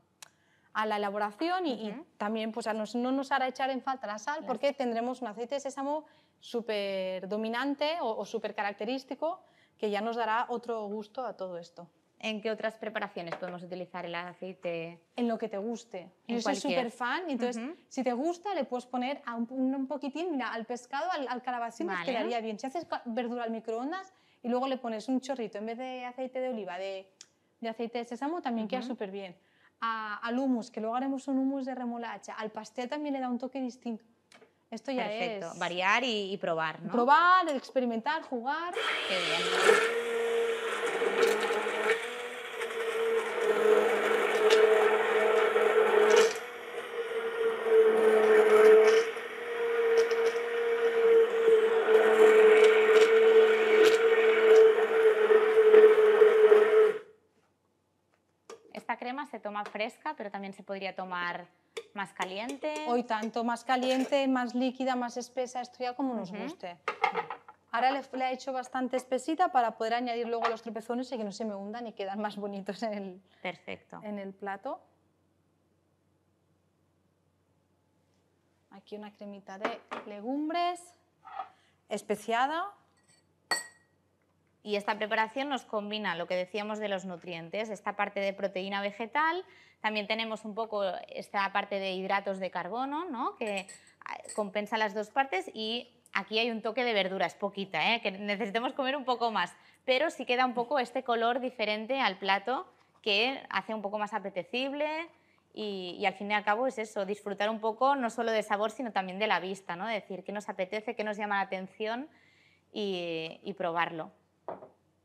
a la elaboración y, también pues, no nos hará echar en falta la sal porque tendremos un aceite de sésamo súper dominante o, o súper característico que ya nos dará otro gusto a todo esto. ¿En qué otras preparaciones podemos utilizar el aceite? En lo que te guste. Yo soy súper fan, entonces si te gusta le puedes poner a un, poquitín, mira, al pescado, al, calabacín quedaría bien. Si haces verdura al microondas y luego le pones un chorrito en vez de aceite de oliva, de, aceite de sésamo, también queda súper bien. al hummus, que luego haremos un hummus de remolacha. Al pastel también le da un toque distinto. Esto ya Perfecto. es. Variar y, y probar, ¿no? Probar, experimentar, jugar. Qué bien. Esta crema se toma fresca, pero también se podría tomar más caliente. Hoy tanto, más caliente, más líquida, más espesa, esto ya como nos guste. Ahora le, he hecho bastante espesita para poder añadir luego los tropezones y que no se me hundan y quedan más bonitos En el plato. Aquí una cremita de legumbres especiada y esta preparación nos combina lo que decíamos de los nutrientes, esta parte de proteína vegetal, también tenemos un poco esta parte de hidratos de carbono, ¿no? que ah, compensa las dos partes y aquí hay un toque de verduras, poquita, ¿eh? que necesitamos comer un poco más, pero sí queda un poco este color diferente al plato que hace un poco más apetecible y, al fin y al cabo es eso, disfrutar un poco no solo de sabor, sino también de la vista, ¿no? decir qué nos apetece, qué nos llama la atención y probarlo.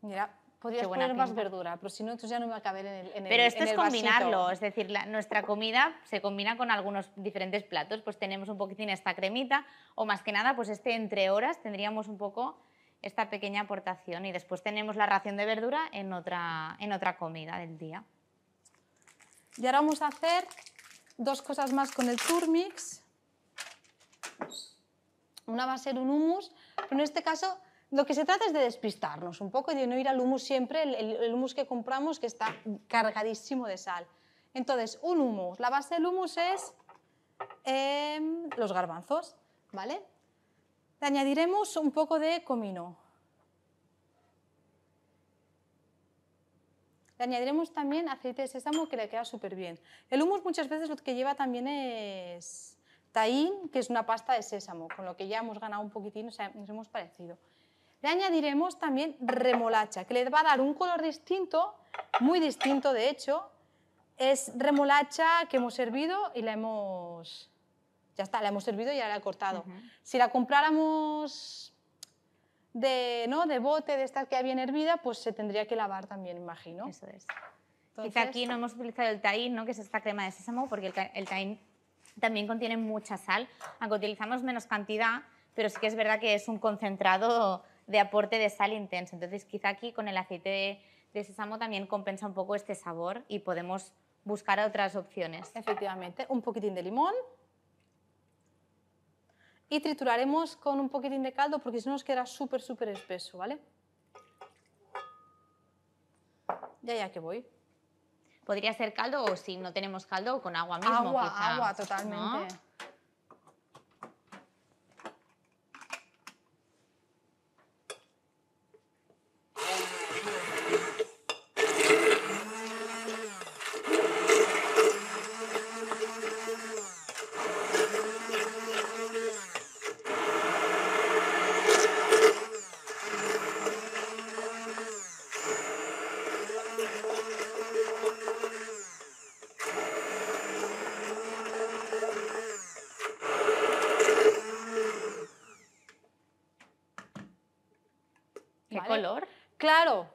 Mira, podrías poner más verdura, pero si no, entonces ya no me va a caber en el en Pero esto es combinarlo, es decir, nuestra comida se combina con algunos diferentes platos, pues tenemos un poquitín esta cremita, o más que nada, pues este entre horas tendríamos un poco esta pequeña aportación y después tenemos la ración de verdura en otra, en otra comida del día. Y ahora vamos a hacer dos cosas más con el turmix. Una va a ser un hummus, pero en este caso lo que se trata es de despistarnos un poco y de no ir al humus siempre, el, humus que compramos que está cargadísimo de sal. Entonces, un humus, la base del humus es em, los garbanzos, ¿vale? Le añadiremos un poco de comino. Le añadiremos también aceite de sésamo que le queda súper bien. El humus muchas veces lo que lleva también es tahín, que es una pasta de sésamo, con lo que ya hemos ganado un poquitín, o sea, nos hemos parecido le añadiremos también remolacha, que le va a dar un color distinto, muy distinto de hecho. Es remolacha que hemos servido y la hemos... Ya está, la hemos servido y ya la he cortado. Si la compráramos de, ¿no? de bote, de esta que ya bien hervida, pues se tendría que lavar también, imagino. Eso es. aquí no hemos utilizado el tahín, ¿no? que es esta crema de sésamo, porque el, el también contiene mucha sal, aunque utilizamos menos cantidad, pero sí que es verdad que es un concentrado de aporte de sal intenso. Entonces, quizá aquí con el aceite de, sésamo también compensa un poco este sabor y podemos buscar otras opciones. Efectivamente, un poquitín de limón y trituraremos con un poquitín de caldo porque si no nos queda súper, súper espeso, ¿vale? Ya, ya que voy. Podría ser caldo o si no tenemos caldo con agua mismo. Agua, quizá, agua, totalmente.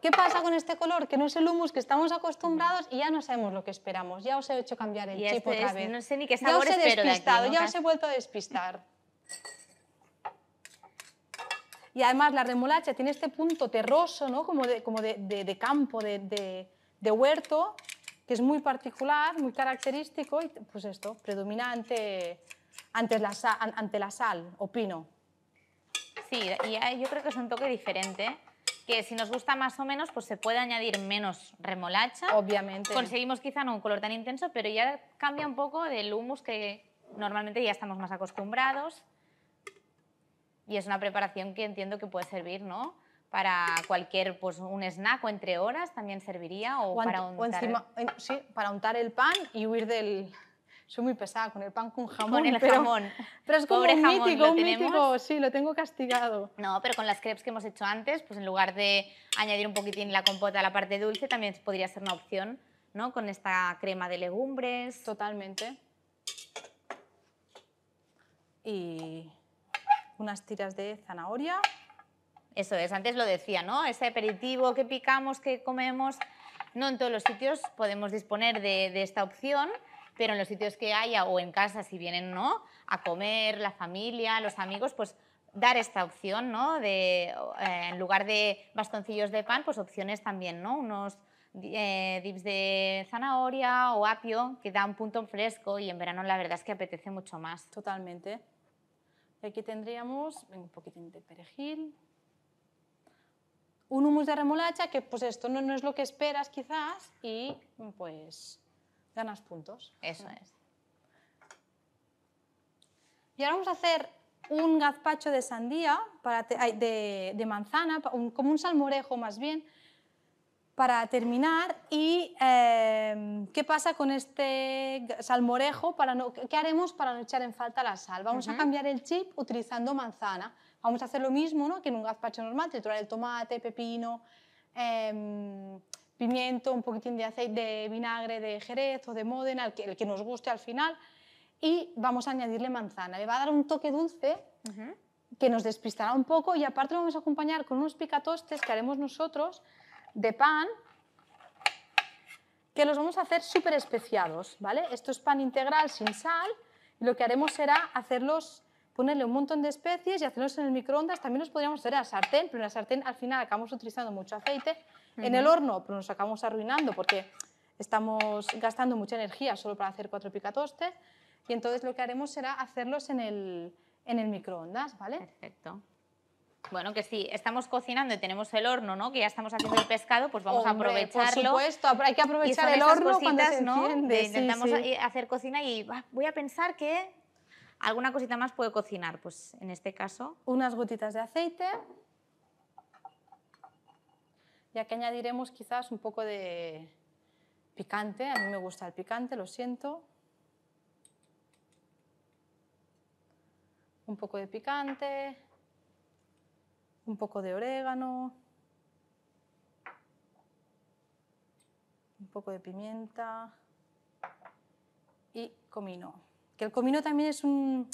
¿qué pasa con este color? Que no es el humus que estamos acostumbrados y ya no sabemos lo que esperamos. Ya os he hecho cambiar el chip este otra vez. No sé ni qué sabor Ya os he despistado, ya os he vuelto a despistar. Y además la remolacha tiene este punto terroso, ¿no? Como de, campo, de, huerto, que es muy particular, muy característico y pues esto, predomina ante, la, sal la sal, opino. Sí, y yo creo que es un toque diferente que si nos gusta más o menos, pues se puede añadir menos remolacha. Obviamente. Conseguimos quizá no un color tan intenso, pero ya cambia un poco del hummus que normalmente ya estamos más acostumbrados. Y es una preparación que entiendo que puede servir, ¿no? Para cualquier, pues un snack o entre horas también serviría, o, para untar... encima, sí, para untar el pan y huir del, soy muy pesada con el pan con jamón. Con el jamón. Pero es como un jamón, mítico, un tenemos? mítico, sí, lo tengo castigado. No, pero con las crepes que hemos hecho antes, pues en lugar de añadir un poquitín la compota a la parte dulce, también podría ser una opción, ¿no? Con esta crema de legumbres. Totalmente. Y unas tiras de zanahoria. Eso es, antes lo decía, ¿no? Ese aperitivo que picamos, que comemos, no en todos los sitios podemos disponer de esta opción pero en los sitios que haya o en casa, si vienen no, a comer, la familia, los amigos, pues dar esta opción, ¿no? De, eh, en lugar de bastoncillos de pan, pues opciones también, ¿no? Unos eh, dips de zanahoria o apio que da un punto fresco y en verano la verdad es que apetece mucho más. Totalmente. Aquí tendríamos un poquitín de perejil, un humus de remolacha que pues esto no, no es lo que esperas quizás y pues ganas puntos. Eso es. Y ahora vamos a hacer un gazpacho de sandía, para de, de, manzana, como un salmorejo más bien, para terminar. ¿Y eh, qué pasa con este salmorejo? Para no, ¿Qué haremos para no echar en falta la sal? Vamos a cambiar el chip utilizando manzana. Vamos a hacer lo mismo ¿no? que en un gazpacho normal, triturar el tomate, pepino, eh, pimiento, un poquitín de aceite de vinagre de Jerez o de Módena, el que, nos guste al final, y vamos a añadirle manzana. Le va a dar un toque dulce que nos despistará un poco y aparte lo vamos a acompañar con unos picatostes que haremos nosotros de pan que los vamos a hacer súper especiados, ¿vale? Esto es pan integral sin sal lo que haremos será hacerlos, ponerle un montón de especies y hacerlos en el microondas. También los podríamos hacer a la sartén, pero en la sartén al final acabamos utilizando mucho aceite en el horno, pero nos acabamos arruinando porque estamos gastando mucha energía solo para hacer cuatro picatostes y entonces lo que haremos será hacerlos en el, en el microondas, ¿vale? Perfecto. Bueno, que si estamos cocinando y tenemos el horno, ¿no? Que ya estamos haciendo el pescado, pues vamos a aprovecharlo. Por supuesto, hay que aprovechar el horno cuando se Enciende, intentamos hacer cocina y voy a pensar que alguna cosita más puede cocinar. Pues en este caso... Unas gotitas de aceite, ya que añadiremos quizás un poco de picante, a mí me gusta el picante, lo siento. Un poco de picante, un poco de orégano, un poco de pimienta y comino. Que el comino también es, una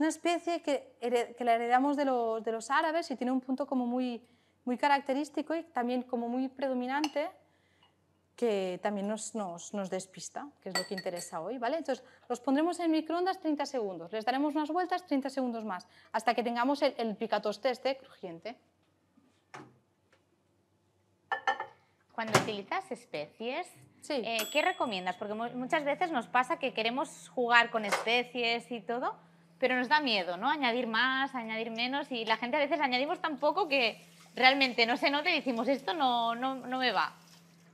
especie que, que, la heredamos de los, de los árabes y tiene un punto como muy muy característico y también como muy predominante que también nos, nos, nos, despista, que es lo que interesa hoy, ¿vale? Entonces, los pondremos en microondas 30 segundos, les daremos unas vueltas 30 segundos más, hasta que tengamos el, el picatoste este crujiente. Cuando utilizas especies, eh, ¿qué recomiendas? Porque muchas veces nos pasa que queremos jugar con especies y todo, pero nos da miedo, ¿no? Añadir más, añadir menos, y la gente a veces añadimos tan poco que realmente no sé, no te decimos, esto no, no, no me va.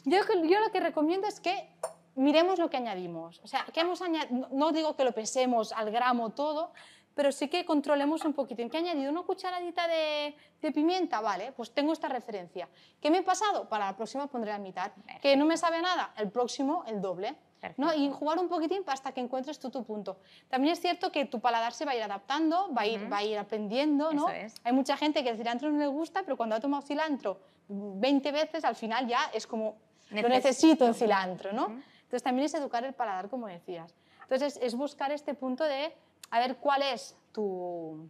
Yo, lo que recomiendo es que miremos lo que añadimos. O sea, que hemos no digo que lo pesemos al gramo todo, pero sí que controlemos un poquito. ¿En qué he añadido? ¿Una cucharadita de, pimienta? Vale, pues tengo esta referencia. ¿Qué me he pasado? Para la próxima pondré la mitad. ¿Que no me sabe nada? El próximo, el doble. Y jugar un poquitín hasta que encuentres tú tu punto. También es cierto que tu paladar se va a ir adaptando, va a ir, aprendiendo, ¿no? Hay mucha gente que el cilantro no le gusta, pero cuando ha tomado cilantro 20 veces, al final ya es como, lo necesito el cilantro, ¿no? Entonces también es educar el paladar, como decías. Entonces es, buscar este punto de a ver cuál es tu,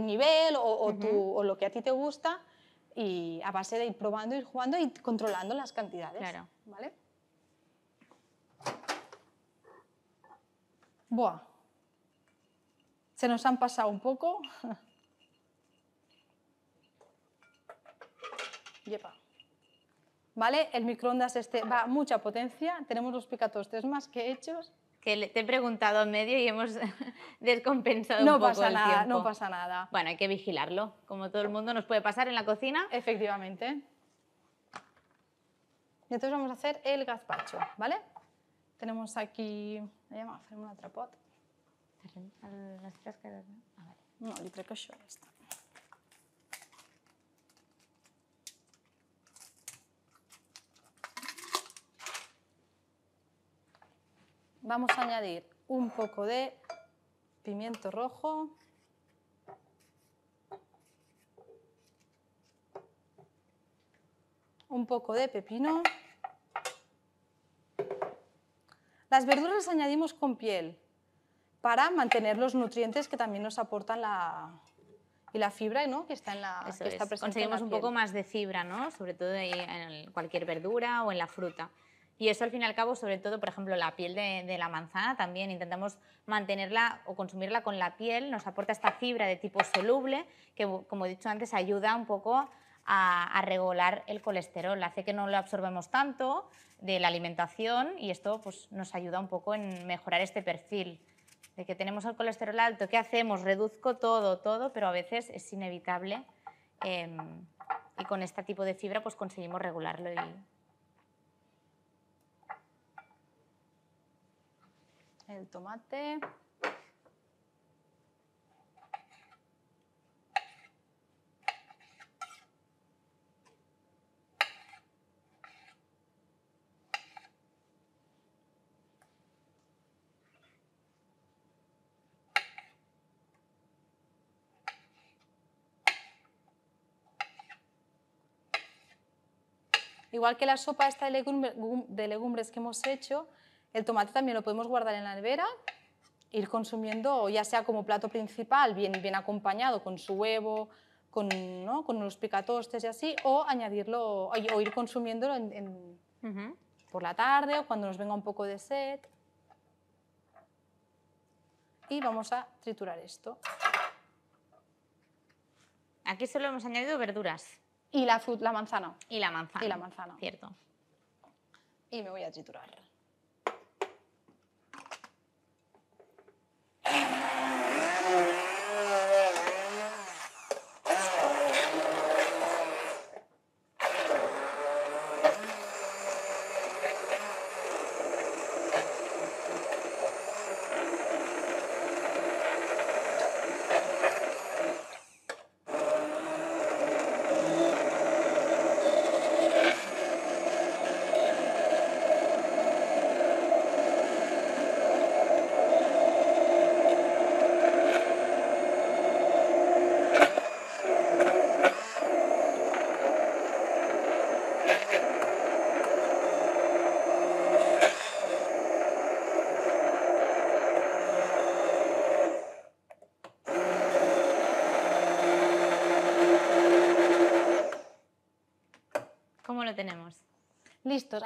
nivel o, lo que a ti te gusta y a base de ir probando, ir jugando y controlando las cantidades. Buah. Se nos han pasado un poco. Yepa. ¿Vale? El microondas este va a mucha potencia. Tenemos los picatostes más que hechos. Que te he preguntado en medio y hemos descompensado no un poco pasa el nada, tiempo. No pasa nada. Bueno, hay que vigilarlo, como todo el mundo nos puede pasar en la cocina. Efectivamente. Y entonces vamos a hacer el gazpacho, ¿vale? Tenemos aquí, me llama, farem un altre pot. Les tres no? Ah, vale. No, li trec això, Vamos a añadir un poco de pimiento rojo. Un poco de pepino. Las verduras las añadimos con piel para mantener los nutrientes que también nos aportan la, y la fibra que está en la que Conseguimos un poco más de fibra, sobre todo en cualquier verdura o en la fruta. Y eso al fin y al cabo, sobre todo, por ejemplo, la piel de, de, la manzana también intentamos mantenerla o consumirla con la piel, nos aporta esta fibra de tipo soluble que, como he dicho antes, ayuda un poco a, regular el colesterol, hace que no lo absorbemos tanto de la alimentación y esto pues, nos ayuda un poco en mejorar este perfil de que tenemos el colesterol alto, ¿qué hacemos? Reduzco todo, todo, pero a veces es inevitable em, y con este tipo de fibra pues conseguimos regularlo el tomate. Igual que la sopa esta de, legumbres que hemos hecho, el tomate también lo podemos guardar en la nevera, ir consumiendo, ya sea como plato principal, bien, bien acompañado con su huevo, con, unos picatostes y así, o añadirlo, o, ir consumiéndolo por la tarde o cuando nos venga un poco de sed. Y vamos a triturar esto. Aquí solo hemos añadido verduras. Y la la manzana. Y la manzana. Y la manzana. Cierto. Y me voy a triturar.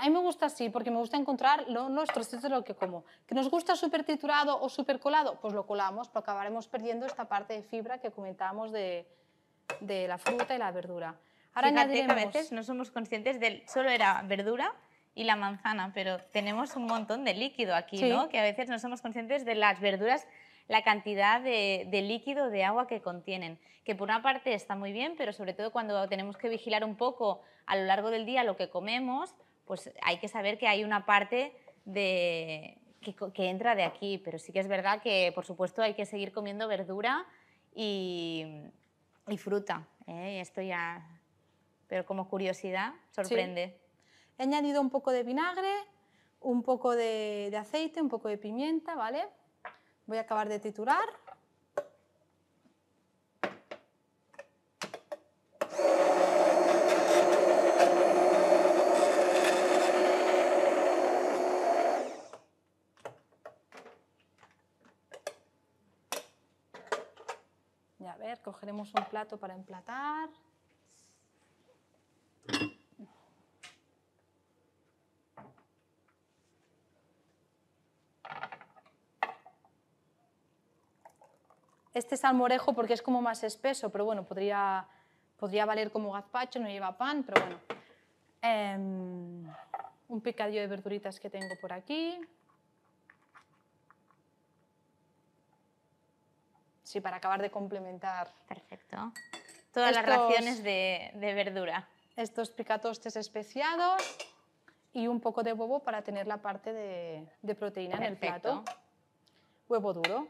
A mí me gusta así porque me gusta encontrar lo nuestro, esto es lo que como. ¿Que nos gusta súper triturado o súper colado? Pues lo colamos, pero acabaremos perdiendo esta parte de fibra que comentábamos de, la fruta y la verdura. Ahora a veces no somos conscientes del... Solo era verdura y la manzana, pero tenemos un montón de líquido aquí, ¿no? Que a veces no somos conscientes de las verduras la cantidad de, líquido, de agua que contienen, que por una parte está muy bien, pero sobre todo cuando tenemos que vigilar un poco a lo largo del día lo que comemos, pues hay que saber que hay una parte de, que, entra de aquí, pero sí que es verdad que, por supuesto, hay que seguir comiendo verdura y, fruta. ¿eh? Esto ya, pero como curiosidad, sorprende. He añadido un poco de vinagre, un poco de, de aceite, un poco de pimienta, ¿vale? Voy a acabar de titular. haremos un plato para emplatar. Este es almorejo porque es como más espeso, pero bueno, podría, valer como gazpacho, no lleva pan, pero bueno. Em, un picadillo de verduritas que tengo por aquí. Sí, para acabar de complementar. Perfecto. Todas las raciones de, de verdura. Estos picatostes especiados y un poco de huevo para tener la parte de, de proteína en el plato. Huevo duro.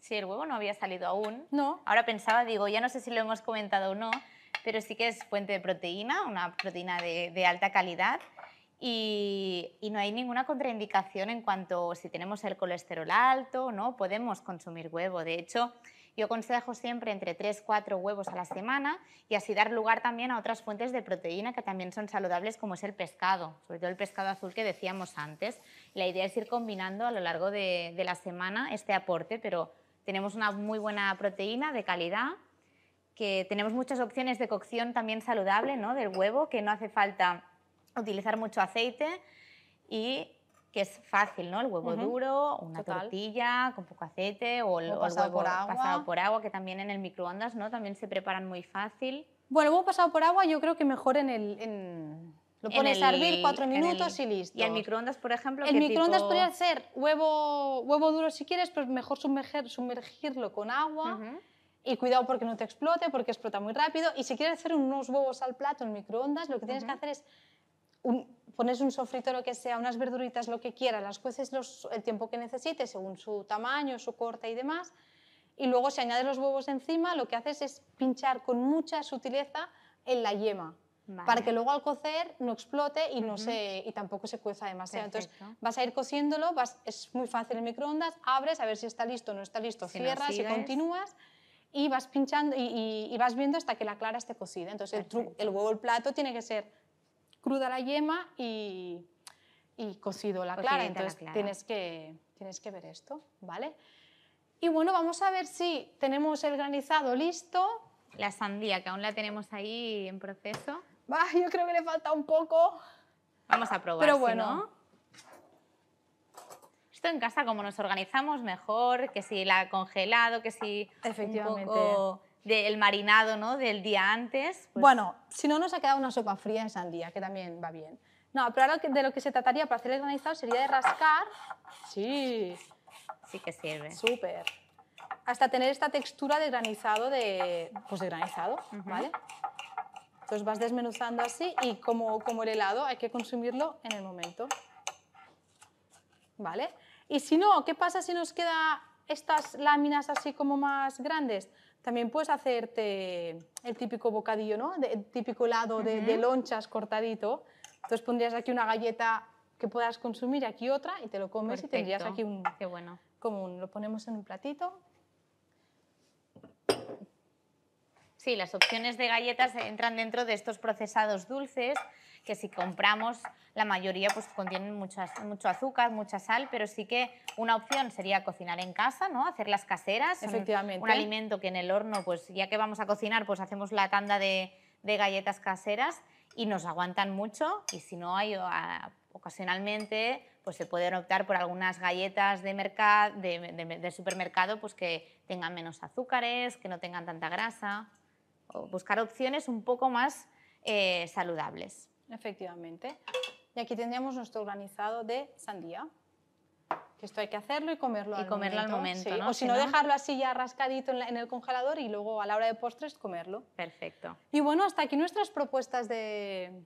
Sí, el huevo no había salido aún. No. Ahora pensaba, digo, ya no sé si lo hemos comentado o no, pero sí que es fuente de proteína, una proteína de, de alta calidad y, no hay ninguna contraindicación en cuanto si tenemos el colesterol alto, ¿no? Podemos consumir huevo. De hecho, yo aconsejo siempre entre 3, 4 huevos a la semana y así dar lugar también a otras fuentes de proteína que también son saludables como es el pescado, sobre todo el pescado azul que decíamos antes. La idea es ir combinando a lo largo de, la semana este aporte, pero tenemos una muy buena proteína de calidad que tenemos muchas opciones de cocción también saludable, ¿no? Del huevo, que no hace falta utilizar mucho aceite y que es fácil, ¿no? El huevo duro, una tortilla con poco aceite o el, pasado huevo por agua. pasado por agua, que también en el microondas, ¿no? También se preparan muy fácil. Bueno, el huevo pasado por agua yo creo que mejor en el... Lo pones a hervir cuatro minutos y listo. ¿Y el microondas, por ejemplo? El microondas podría ser huevo, huevo duro si quieres, pero mejor sumergirlo con agua. Y cuidado porque no te explote, porque explota muy rápido. Y si quieres hacer unos huevos al plato en microondas, lo que tienes que hacer es pones un sofrito, lo que sea, unas verduritas, lo que quieras, las cueces el tiempo que necesites, según su tamaño, su corte y demás, y luego se añades los huevos encima, lo que haces es pinchar con mucha sutileza en la yema. Para que luego al cocer no explote y, no se, y tampoco se cueza demasiado. Entonces vas a ir cociéndolo, es muy fácil en microondas, abres a ver si está listo o no está listo, cierras y continúas y vas pinchando y, vas viendo hasta que la clara esté cocida. Entonces el, el huevo, el plato tiene que ser cruda la yema y, y cocido la clara. Entonces Tienes, que, tienes que ver esto, ¿vale? Y bueno, vamos a ver si tenemos el granizado listo. La sandía, que aún la tenemos ahí en proceso. va yo creo que le falta un poco. Vamos a probar. Pero bueno. Esto en casa, como nos organizamos mejor, que si la ha congelado, que si. Efectivamente del marinado ¿no? del día antes. Pues bueno, si no nos ha quedado una sopa fría en sandía, que también va bien. No, pero ahora de lo que se trataría para hacer el granizado sería de rascar. Sí. Sí que sirve. Súper. Hasta tener esta textura de granizado, de, pues de granizado, ¿vale? Entonces vas desmenuzando así y como, como el helado hay que consumirlo en el momento. ¿Vale? Y si no, ¿qué pasa si nos queda estas láminas así como más grandes? También puedes hacerte el típico bocadillo, ¿no? El típico lado de, lonchas cortadito. Entonces pondrías aquí una galleta que puedas consumir, aquí otra, y te lo comes y tendrías aquí un... Qué Como lo ponemos en un platito. Sí, las opciones de galletas entran dentro de estos procesados dulces que si compramos, la mayoría pues contienen muchas, mucho azúcar, mucha sal, pero sí que una opción sería cocinar en casa, ¿no? Hacer caseras. Efectivamente. Un, alimento que en el horno, pues ya que vamos a cocinar, pues hacemos la tanda de, galletas caseras y nos aguantan mucho y si no hay ah, ocasionalmente pues se pueden optar por algunas galletas de, mercado, de, supermercado pues que tengan menos azúcares, que no tengan tanta grasa, buscar opciones un poco más eh, saludables. Efectivamente. Y aquí tendríamos nuestro organizado de sandía. Esto hay que hacerlo y comerlo, y al, comerlo momento. al momento. O si no, dejarlo así ya rascadito en, el congelador y luego a la hora de postres comerlo. Perfecto. Y bueno, hasta aquí nuestras propuestas de,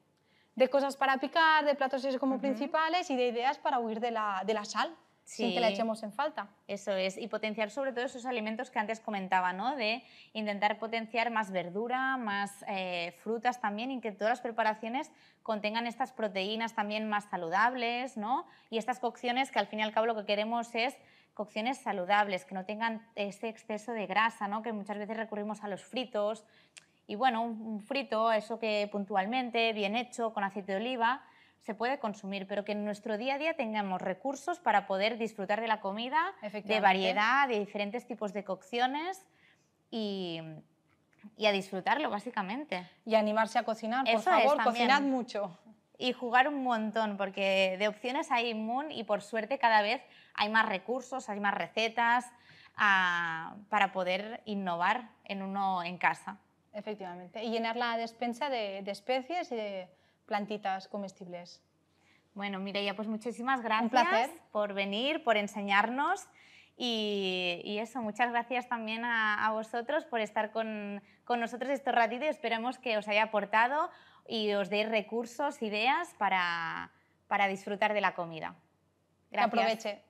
cosas para picar, de platos como principales y de ideas para huir de la sal. Sí, sin que la echemos en falta. Eso es, y potenciar sobre todo esos alimentos que antes comentaba, ¿no? De intentar potenciar más verdura, más eh, frutas también, y que todas las preparaciones contengan estas proteínas también más saludables, ¿no? Y estas cocciones que al fin y al cabo lo que queremos es cocciones saludables, que no tengan ese exceso de grasa, ¿no? Que muchas veces recurrimos a los fritos, y bueno, un frito, eso que puntualmente, bien hecho, con aceite de oliva, se puede consumir, pero que en nuestro día a día tengamos recursos para poder disfrutar de la comida, de variedad, de diferentes tipos de cocciones y, a disfrutarlo, básicamente. Y animarse a cocinar, por favor, cocinad mucho. Y jugar un montón, porque de opciones hay inmun y por suerte cada vez hay más recursos, hay más recetas ah, para poder innovar en uno en casa. Efectivamente, y llenar la despensa de, de especies y de plantitas comestibles. Bueno, ya pues muchísimas gracias por venir, por enseñarnos. Y, eso, muchas gracias también a, vosotros por estar con, con, nosotros estos ratitos. Esperamos que os haya aportado y os deis recursos, ideas para, para disfrutar de la comida. Gracias. Que aproveche.